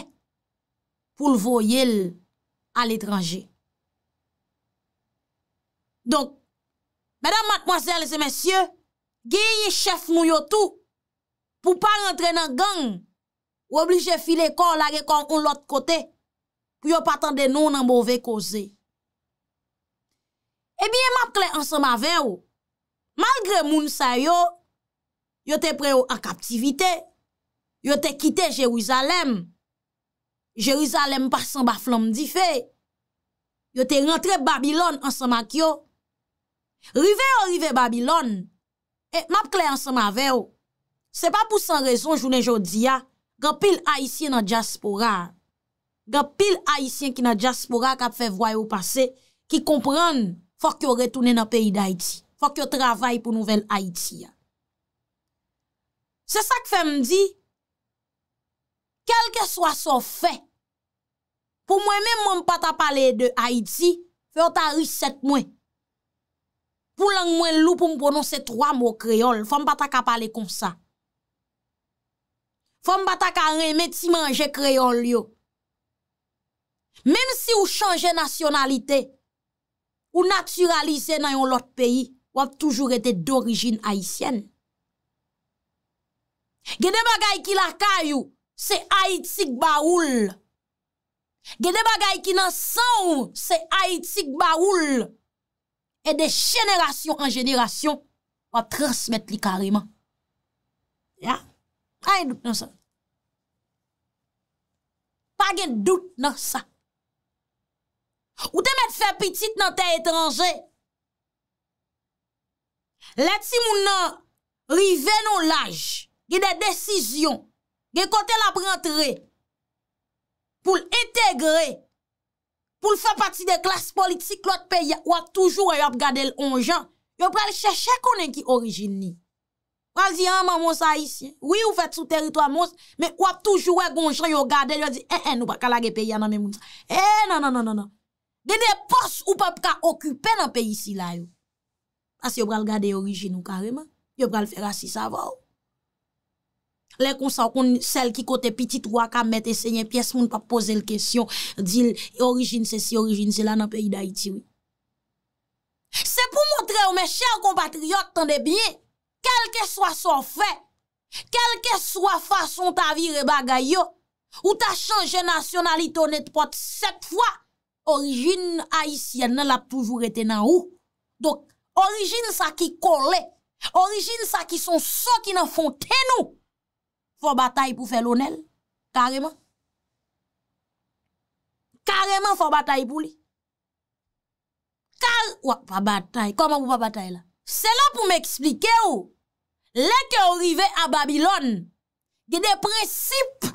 pou l voye l al etranje. Donk, mèdam matmoazèl, lese mèsyè, geye chef moun yo tou pou pa rentre nan gang ou oblige file kon lage kon kon l ot kote pou yo patande nou nan mouve koze. E eh bie map klen ansama ven yo, malgre moun sa yo, yo te pre yo an kaptivite, Yo te kite Jeruzalem. Jeruzalem pa san ba flom di fe. Yo te rentre Babylon ansan ma kyo. Rive yo rive Babylon. E map kle ansan ma ve yo. Se pa pou san rezon jounen jodi ya. Ga pil Haitien nan Djaspora. Ga pil Haitien ki nan Djaspora kap fe vwayo pase. Ki kompran fok yo retoune nan peyi d'Haiti. Fok yo travay pou nouvel Haiti ya. Se sa k fe mdi. kelke swa sou fe, pou mwen men mwen pata pale de Haiti, fèw ta riset mwen. Pou lang mwen loup mwen prononse 3 mwo kreol, fèw mwen pata ka pale konsa. Fèw mwen pata ka reme ti manje kreol yo. Men si ou chanje nasyonalite, ou natyralize nan yon lot peyi, wap toujou rete d'orijin Haitien. Gede bagay ki laka yo, se haitik ba oul. Gede bagay ki nan san ou, se haitik ba oul. E de jeneration an jeneration pa transmit li kareman. Ya, pa gen dout nan sa. Pa gen dout nan sa. Ou te met fe pitit nan te etranje? Latim ou nan rive nan laj, gede desisyon, Ge kote la prentre, pou l'integre, pou l'fe pati de klas politik l'ot peye, wap toujou wap e gade l'onjan. Yo pral chè chè konen ki orijini. Pral zi anman ah, monsa isi, wii ou fè tout teritwa mons, men wap toujou wap e gonjan yo gade l, yo zi ehen eh, ou pa kalage peye nan men mounsa. E eh, nan nan nan nan nan, dene pos ou pa pa ka okupen nan peyi si la yo. As yo pral gade orijini ou kareman, yo pral fè rasi sa vò ou. Lè kon sa kon sel ki kote pitit waka mette se nye pyes moun pa pose l kesyon, dil, orijin se si, orijin se la nan peyi da iti wè. Se pou montre ou mè chè ou kompatriot tande bie, kelke swa son fè, kelke swa fason ta vire bagay yo, ou ta chanje nasyonalite ou net pot sep fwa, orijin a isye nan la poujou rete nan ou. Dok, orijin sa ki kole, orijin sa ki son so ki nan fonte nou, Fò batay pou fè lonel, kareman. Kareman fò batay pou li. Kareman, wak pa batay, koman pou pa batay la? Se la pou m'eksplike ou, leke ou rive a Babylon, gen de prinsip,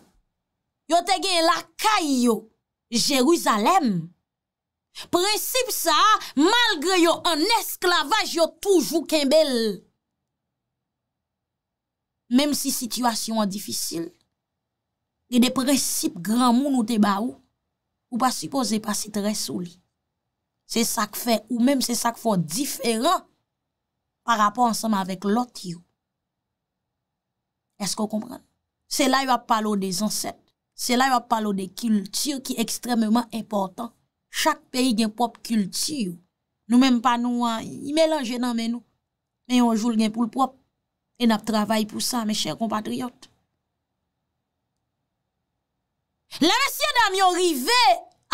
yo te gen lakay yo, Jerusalem. Prinsip sa, malgre yo an esklavaj yo toujou kembel. Mem si situasyon an difisil, li de presip gran moun ou te ba ou, ou pa suppose pa si tre sou li. Se sak fe ou mem se sak fo diferan pa rapon ansanman avèk lot yo. Esko kompran? Se la yo ap palo de zanset, se la yo ap palo de kiltir ki ekstrememan importan. Chak peyi gen pop kiltir yo. Nou menm pa nou an, yi melanje nan men nou. Men yon joul gen pou l'pop. E nap travay pou sa, me chèr kompatriot. Le mesye dam yo rive,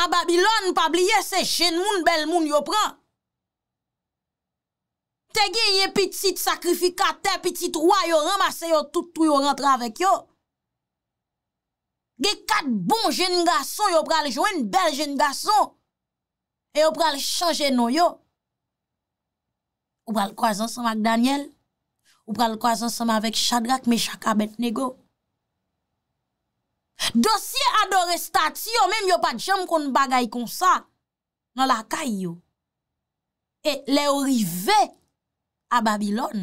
a Babylon, pa bliye se jen moun bel moun yo pran. Te ge ye pitit sakrifika, te pitit wwa yo ramase yo, toutou yo rentre avèk yo. Ge kat bon jen gason, yo pral joen bel jen gason. E yo pral chanje nou yo. Ou pral kwa zan san mak Daniel. Ou pral kwa zan seman vek chadrak me chaka bet nego. Dosye adore stati yo, menm yo pa djam kon bagay kon sa, nan la kay yo. E le ou rive a Babylon,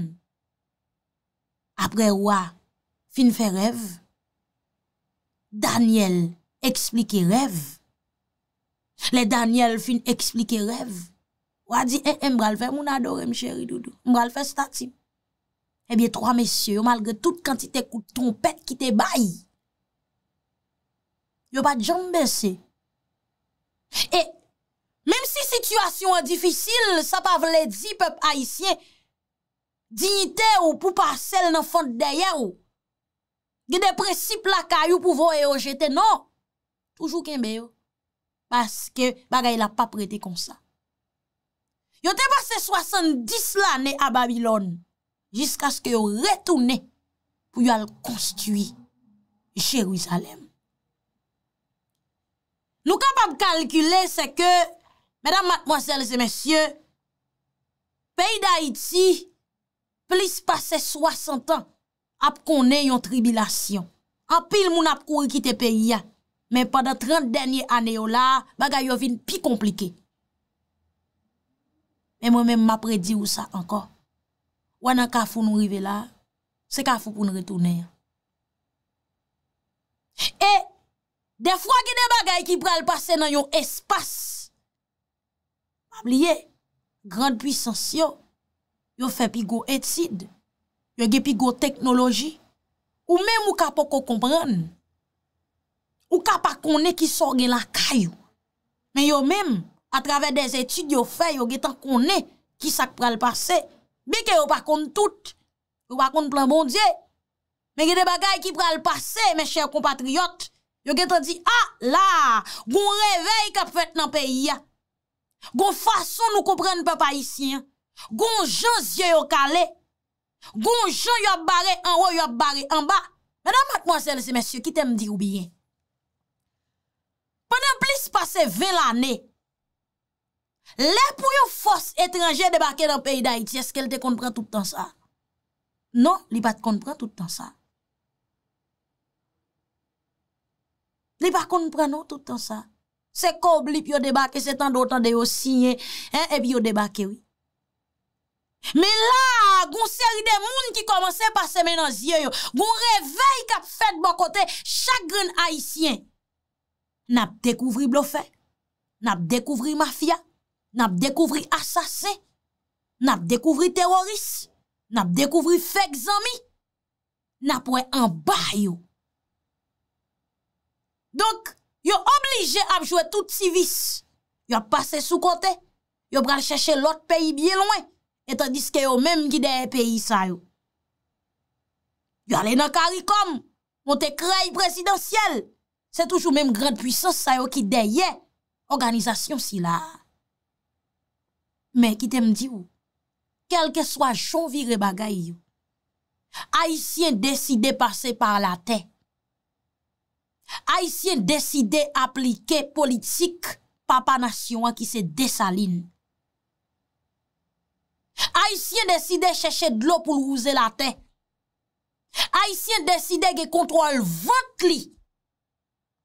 apre wwa fin fe rev, Daniel explike rev, le Daniel fin explike rev, wwa di, e mbral fe moun adorem cheri doudou, mbral fe stati. Ebiye 3 mesye yo malge tout kantite kou trompet ki te bayi. Yo pa djan bense. E, menm si situasyon an difisil, sa pa vle di pep aisyen, dignite ou pou pa sel nan font deye ou. Gide presi plaka yo pou vo e o jete, non. Toujou ken be yo. Paske bagay la pa prete konsa. Yo te pase 70 lane a Babilon. jisk aske yo retounen pou yo al konstui Jerusalem. Nou kap ap kalkule se ke, mèdam matmoasèlse mèsyè, peyi da iti, plis pase 60 an ap konen yon tribilasyon. Ap pil moun ap kou yon ki te peyi ya, men padan 30 denye anè yo la, baga yo vin pi komplike. Men mèm m ap redi ou sa ankon, wana ka foun nou rive la, se ka foun pou nou retounen. E, defwa gen e bagay ki pral pase nan yon espas, mabliye, grande pwisans yo, yo fe pi go etid, yo ge pi go teknologi, ou men mou ka po ko kompran, ou ka pa konen ki sor gen la kayo, men yo men, a traver des etid yo fe, yo ge tan konen ki sak pral pase, Bi ke bon yo pa kont tout, yo pa kont plan bon diye, men gede bagay ki pral pase, men chèr kompatriyot, yo gète di, a la, goun revey kap fèt nan peyi, goun fason nou komprenn pe pa isi, goun jans ye yo kale, goun jans yo bare, anwo yo bare, anba, men a mat mwazel se mèsyo ki tem di ou biyen. Panan plis pase ve lanè, lè pou yo fò, Etranje debake dan peyi da iti, eske el te konpren tout an sa? Non, li pa te konpren tout an sa. Li pa konpren nou tout an sa. Se kob li pi yo debake, se tan do tan de yo sinye, e pi yo debake, oui. Me la, goun seri de moun ki komanse pa semenan zye yo, goun revey kap fet bon kote, chagren haisyen, nap dekouvri blofè, nap dekouvri mafya, Nap dekouvri asase, nap dekouvri teroris, nap dekouvri fek zami, nap wè an bah yo. Donk, yo oblije ap jwè tout sivis. Yo pase sou kote, yo pral chèche lot peyi biye lwen, etan diske yo mèm gidè peyi sa yo. Yo alè nan karikom, montè krayi presidansyèl, se toujou mèm gred pwisos sa yo ki dè ye, organizasyon si la. Mè ki te mdi ou, kelke swa chonvire bagay yo, haisyen deside pase par la te. Haisyen deside aplike politik papanasyon an ki se desaline. Haisyen deside chèche dlo pou l'ouze la te. Haisyen deside ge kontrol vant li.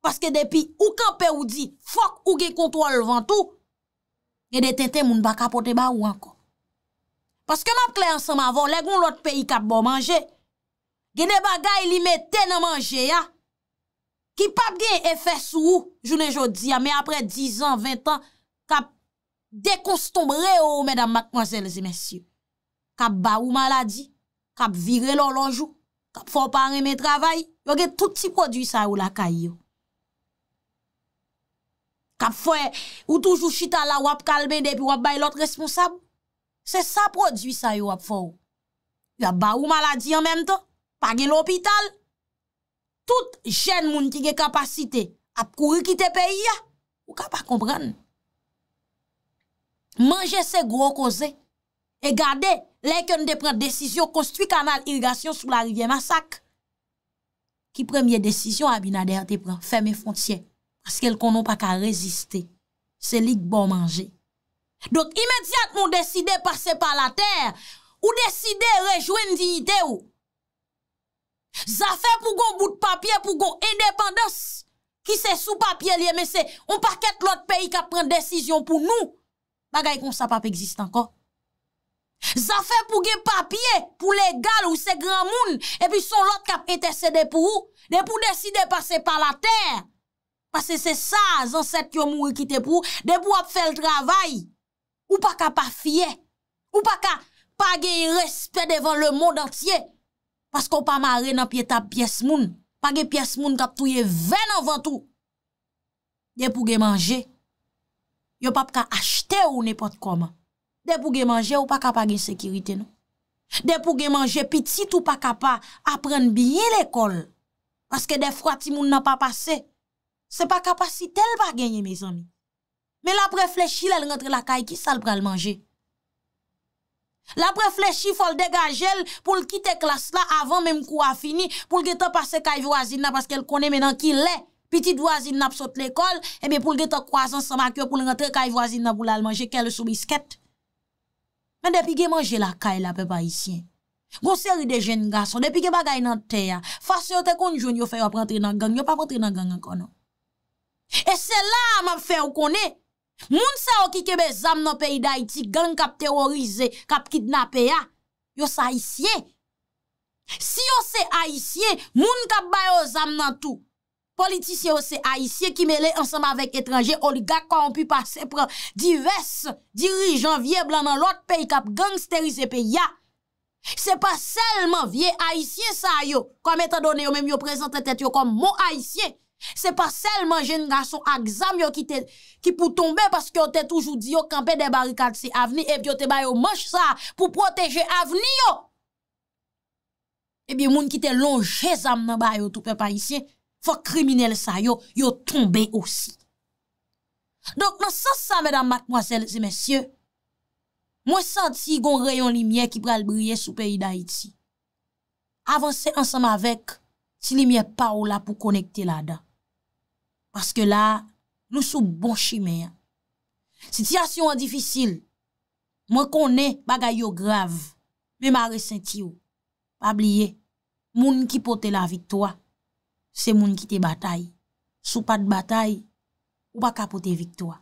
Paske depi ou ka pe ou di, fok ou ge kontrol vant ou, mè de ten ten moun baka pote ba ou anko. Paske map klè anseman vò, lè goun lòt peyi kap bo manje, genè bagay li mè ten manje ya, ki pap gen efè sou ou, jounen jò di ya, mè apre 10 an, 20 an, kap dekons tombre ou, mèdam makman zèl zè mèsyo. Kap ba ou maladi, kap vire lò lonjou, kap fò parè mè travay, yo gen tout ti prodwi sa ou la kay yo. kap fwe ou toujou chita la wap kalbende epi wap bay lot responsable. Se sa prodwi sa yo wap fwe ou. Yo ap ba ou maladi an men ton, pa gen l'hopital. Tout jen moun ki ge kapasite ap kouri ki te peyi ya, ou kap pa kompran. Mange se gro koze e gade lèk yon depren desisyon konstwi kanal irigasyon sou la rivye masak. Ki premye desisyon, abina deyate pran, feme foncien. Askel konon pa ka reziste, se lik bon manje. Dok imediat moun deside pase pa la ter, ou deside rejouen diite ou. Zafè pou goun bout papye pou goun edependos, ki se sou papye liye, mese, on pa ket lot peyi kap pren desisyon pou nou, bagay kon sa papye egziste anko. Zafè pou gen papye pou legal ou se gran moun, e pi son lot kap etesede pou ou, de pou deside pase pa la ter. Pase se sa zanset yo mou e kite pou, de pou ap fèl travay. Ou pa ka pa fye. Ou pa ka pa ge yi respet devan le moun dantye. Pase kon pa mare nan piye tab piyes moun. Pa ge piyes moun kap touye ven an vantou. De pou ge manje. Yo pa pa ka achte ou ne pot koman. De pou ge manje ou pa ka pa ge yi sekirite nou. De pou ge manje pitit ou pa ka pa apren biye l'ekol. Pase ke de frati moun nan pa pase. Se pa kapasite l pa genye me zanmi. Me la prefle shi l el rentre la kay ki sal pral manje. La prefle shi fol degaje l pou l kite klas la avan menm kou a fini. Poul ge te pase kay vwazin na paske l kone menan eh ki lè. Petit vwazin na psote l ekol. Eme pou l ge te kwa zan sa ma kyo pou l rentre kay vwazin na pou l al manje kel sou bisket. Men depi ge manje la kay la pe pa isyen. Gon seri de jen gason. Depi ge bagay nan teya. Fase yo te konjoun yo feyo ap rentre nan gang. Yo pa rentre nan gang an konon. E se la a map fè ou konè. Moun sa ou ki kebe zam nan peyi d'Haïti gang kap terorize, kap kidnape ya. Yo sa haïsye. Si yo se haïsye, moun kap bayo zam nan tou. Politisye yo se haïsye ki mele ansam avèk etranje oliga kwa anpü pase pran. Divers dirijan vie blan nan lot peyi kap gangsterize pe ya. Se pa selman vie haïsye sa yo. Kwa metadone yo mèm yo prezante tèt yo kom mo haïsye. Se pa selman jen nga son aksam yo ki pou tombe paske yo te toujou di yo kampe de barikat se aveni ep yo te bayo manj sa pou proteje aveni yo. Ebi moun ki te lonje zam nan bayo toupe parisyen fwa kriminele sa yo, yo tombe osi. Dok nan sa sa medan matmoazel se mesye mwen santi yon rayon li mye ki pral brye sou peyi da iti avanse ansam avek ti li mye pa ou la pou konekte la da. Paske la, nou sou bon chimè. Sityasyon an difisil. Mwen konen bagay yo grav. Mwen ma resenti yo. Pa bliye, moun ki pote la viktoa. Se moun ki te batay. Sou pa te batay, ou pa ka pote viktoa.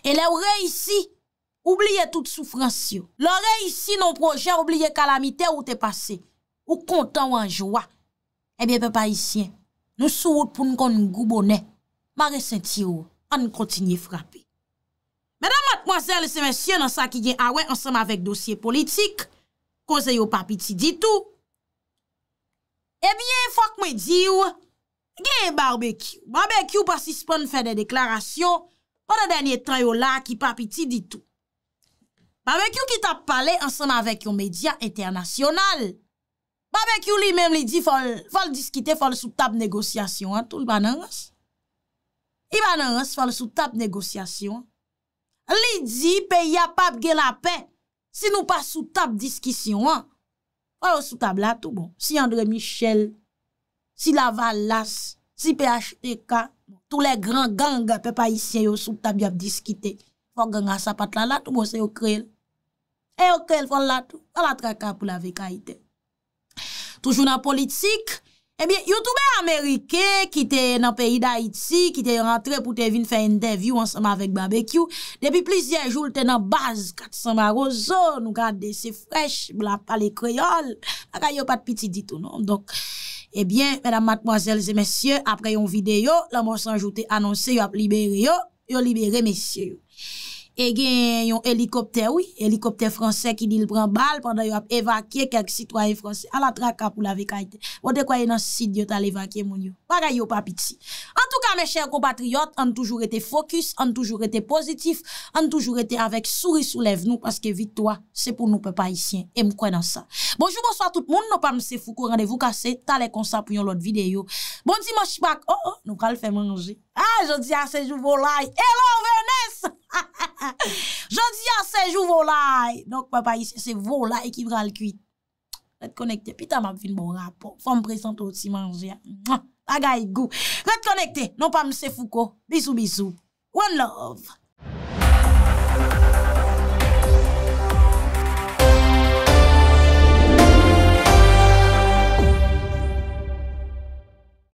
E le ou reisi, oubliye tout soufrans yo. Le ou reisi, nou pronjen oubliye kalamite eh ou te pase. Ou kontan ou anjwa. Ebyen pe pa isyen. Nou sou vout pou nou kon goubonen. Mare senti ou, an kontinye frape. Mèdam matmoazèl se mèsyen an sa ki gen awen ansem avèk dosye politik, koze yo papiti ditou. Ebyen, fòk mè di ou, gen barbekyou. Barbekyou pasispan fè de deklarasyon, wè de dènyè tan yo la ki papiti ditou. Barbekyou ki tap pale ansem avèk yo media internasyonal. Barbekyou li mèm li di fol diskite, fol souptap negosyasyon an tou l banans. Imane an se fal sou tab negosyasyon. Li di pe yapap gen apen. Si nou pa sou tab diskisyon an. Ou sou tab la tou bon. Si Andre Michel. Si Laval Las. Si PHEK. Bon, tou le gran ganga pe pa isye yo sou tab yap diskite. Fok ganga sapat la la tou monsen yo krel. E yo krel fol la tou. Fok la traka pou la veka ite. Toujou nan politik. Toujou nan politik. Ebyen, you toube Amerike, ki te nan peyi da Iti, ki te yon rentre pou te vin fè interview ansama vek barbekyou, depi plizye joul te nan baz katsama rozo, nou gade se frech, blap pale kroyol, akay yo pat piti ditou nou. Dok, ebyen, mèdam matmoazèl zè mèsyè, apre yon videyo, la monsanjou te anonsè, yo ap libere yo, yo libere mèsyè yo. E gen yon helikopter, oui, helikopter fransè ki dil pran bal pandan yon ap evakye kek sitwaye fransè. A la traka pou la vekaitè. Wote kwa yon ansisi dyo tal evakye moun yo. Waga yon papit si. An tou ka, men chèr compatriot, an toujou rete fokus, an toujou rete pozitif, an toujou rete avek souris ou lev nou paske vitoua, se pou nou pe pa isyen. E mkwen an sa. Bonjou bonso a tout moun, non pa mse foukou, randevou kase, talè konsa pou yon lot videyo. Bonjou monshipak, oh oh, nou kal fèm anonje. jodi a sejou volay, nok wapay se se volay ki vral kuit, ret konekte, pi ta map film bon rap, fom presento si manje, agay gou, ret konekte, non pa mse fuko, bisou bisou, one love.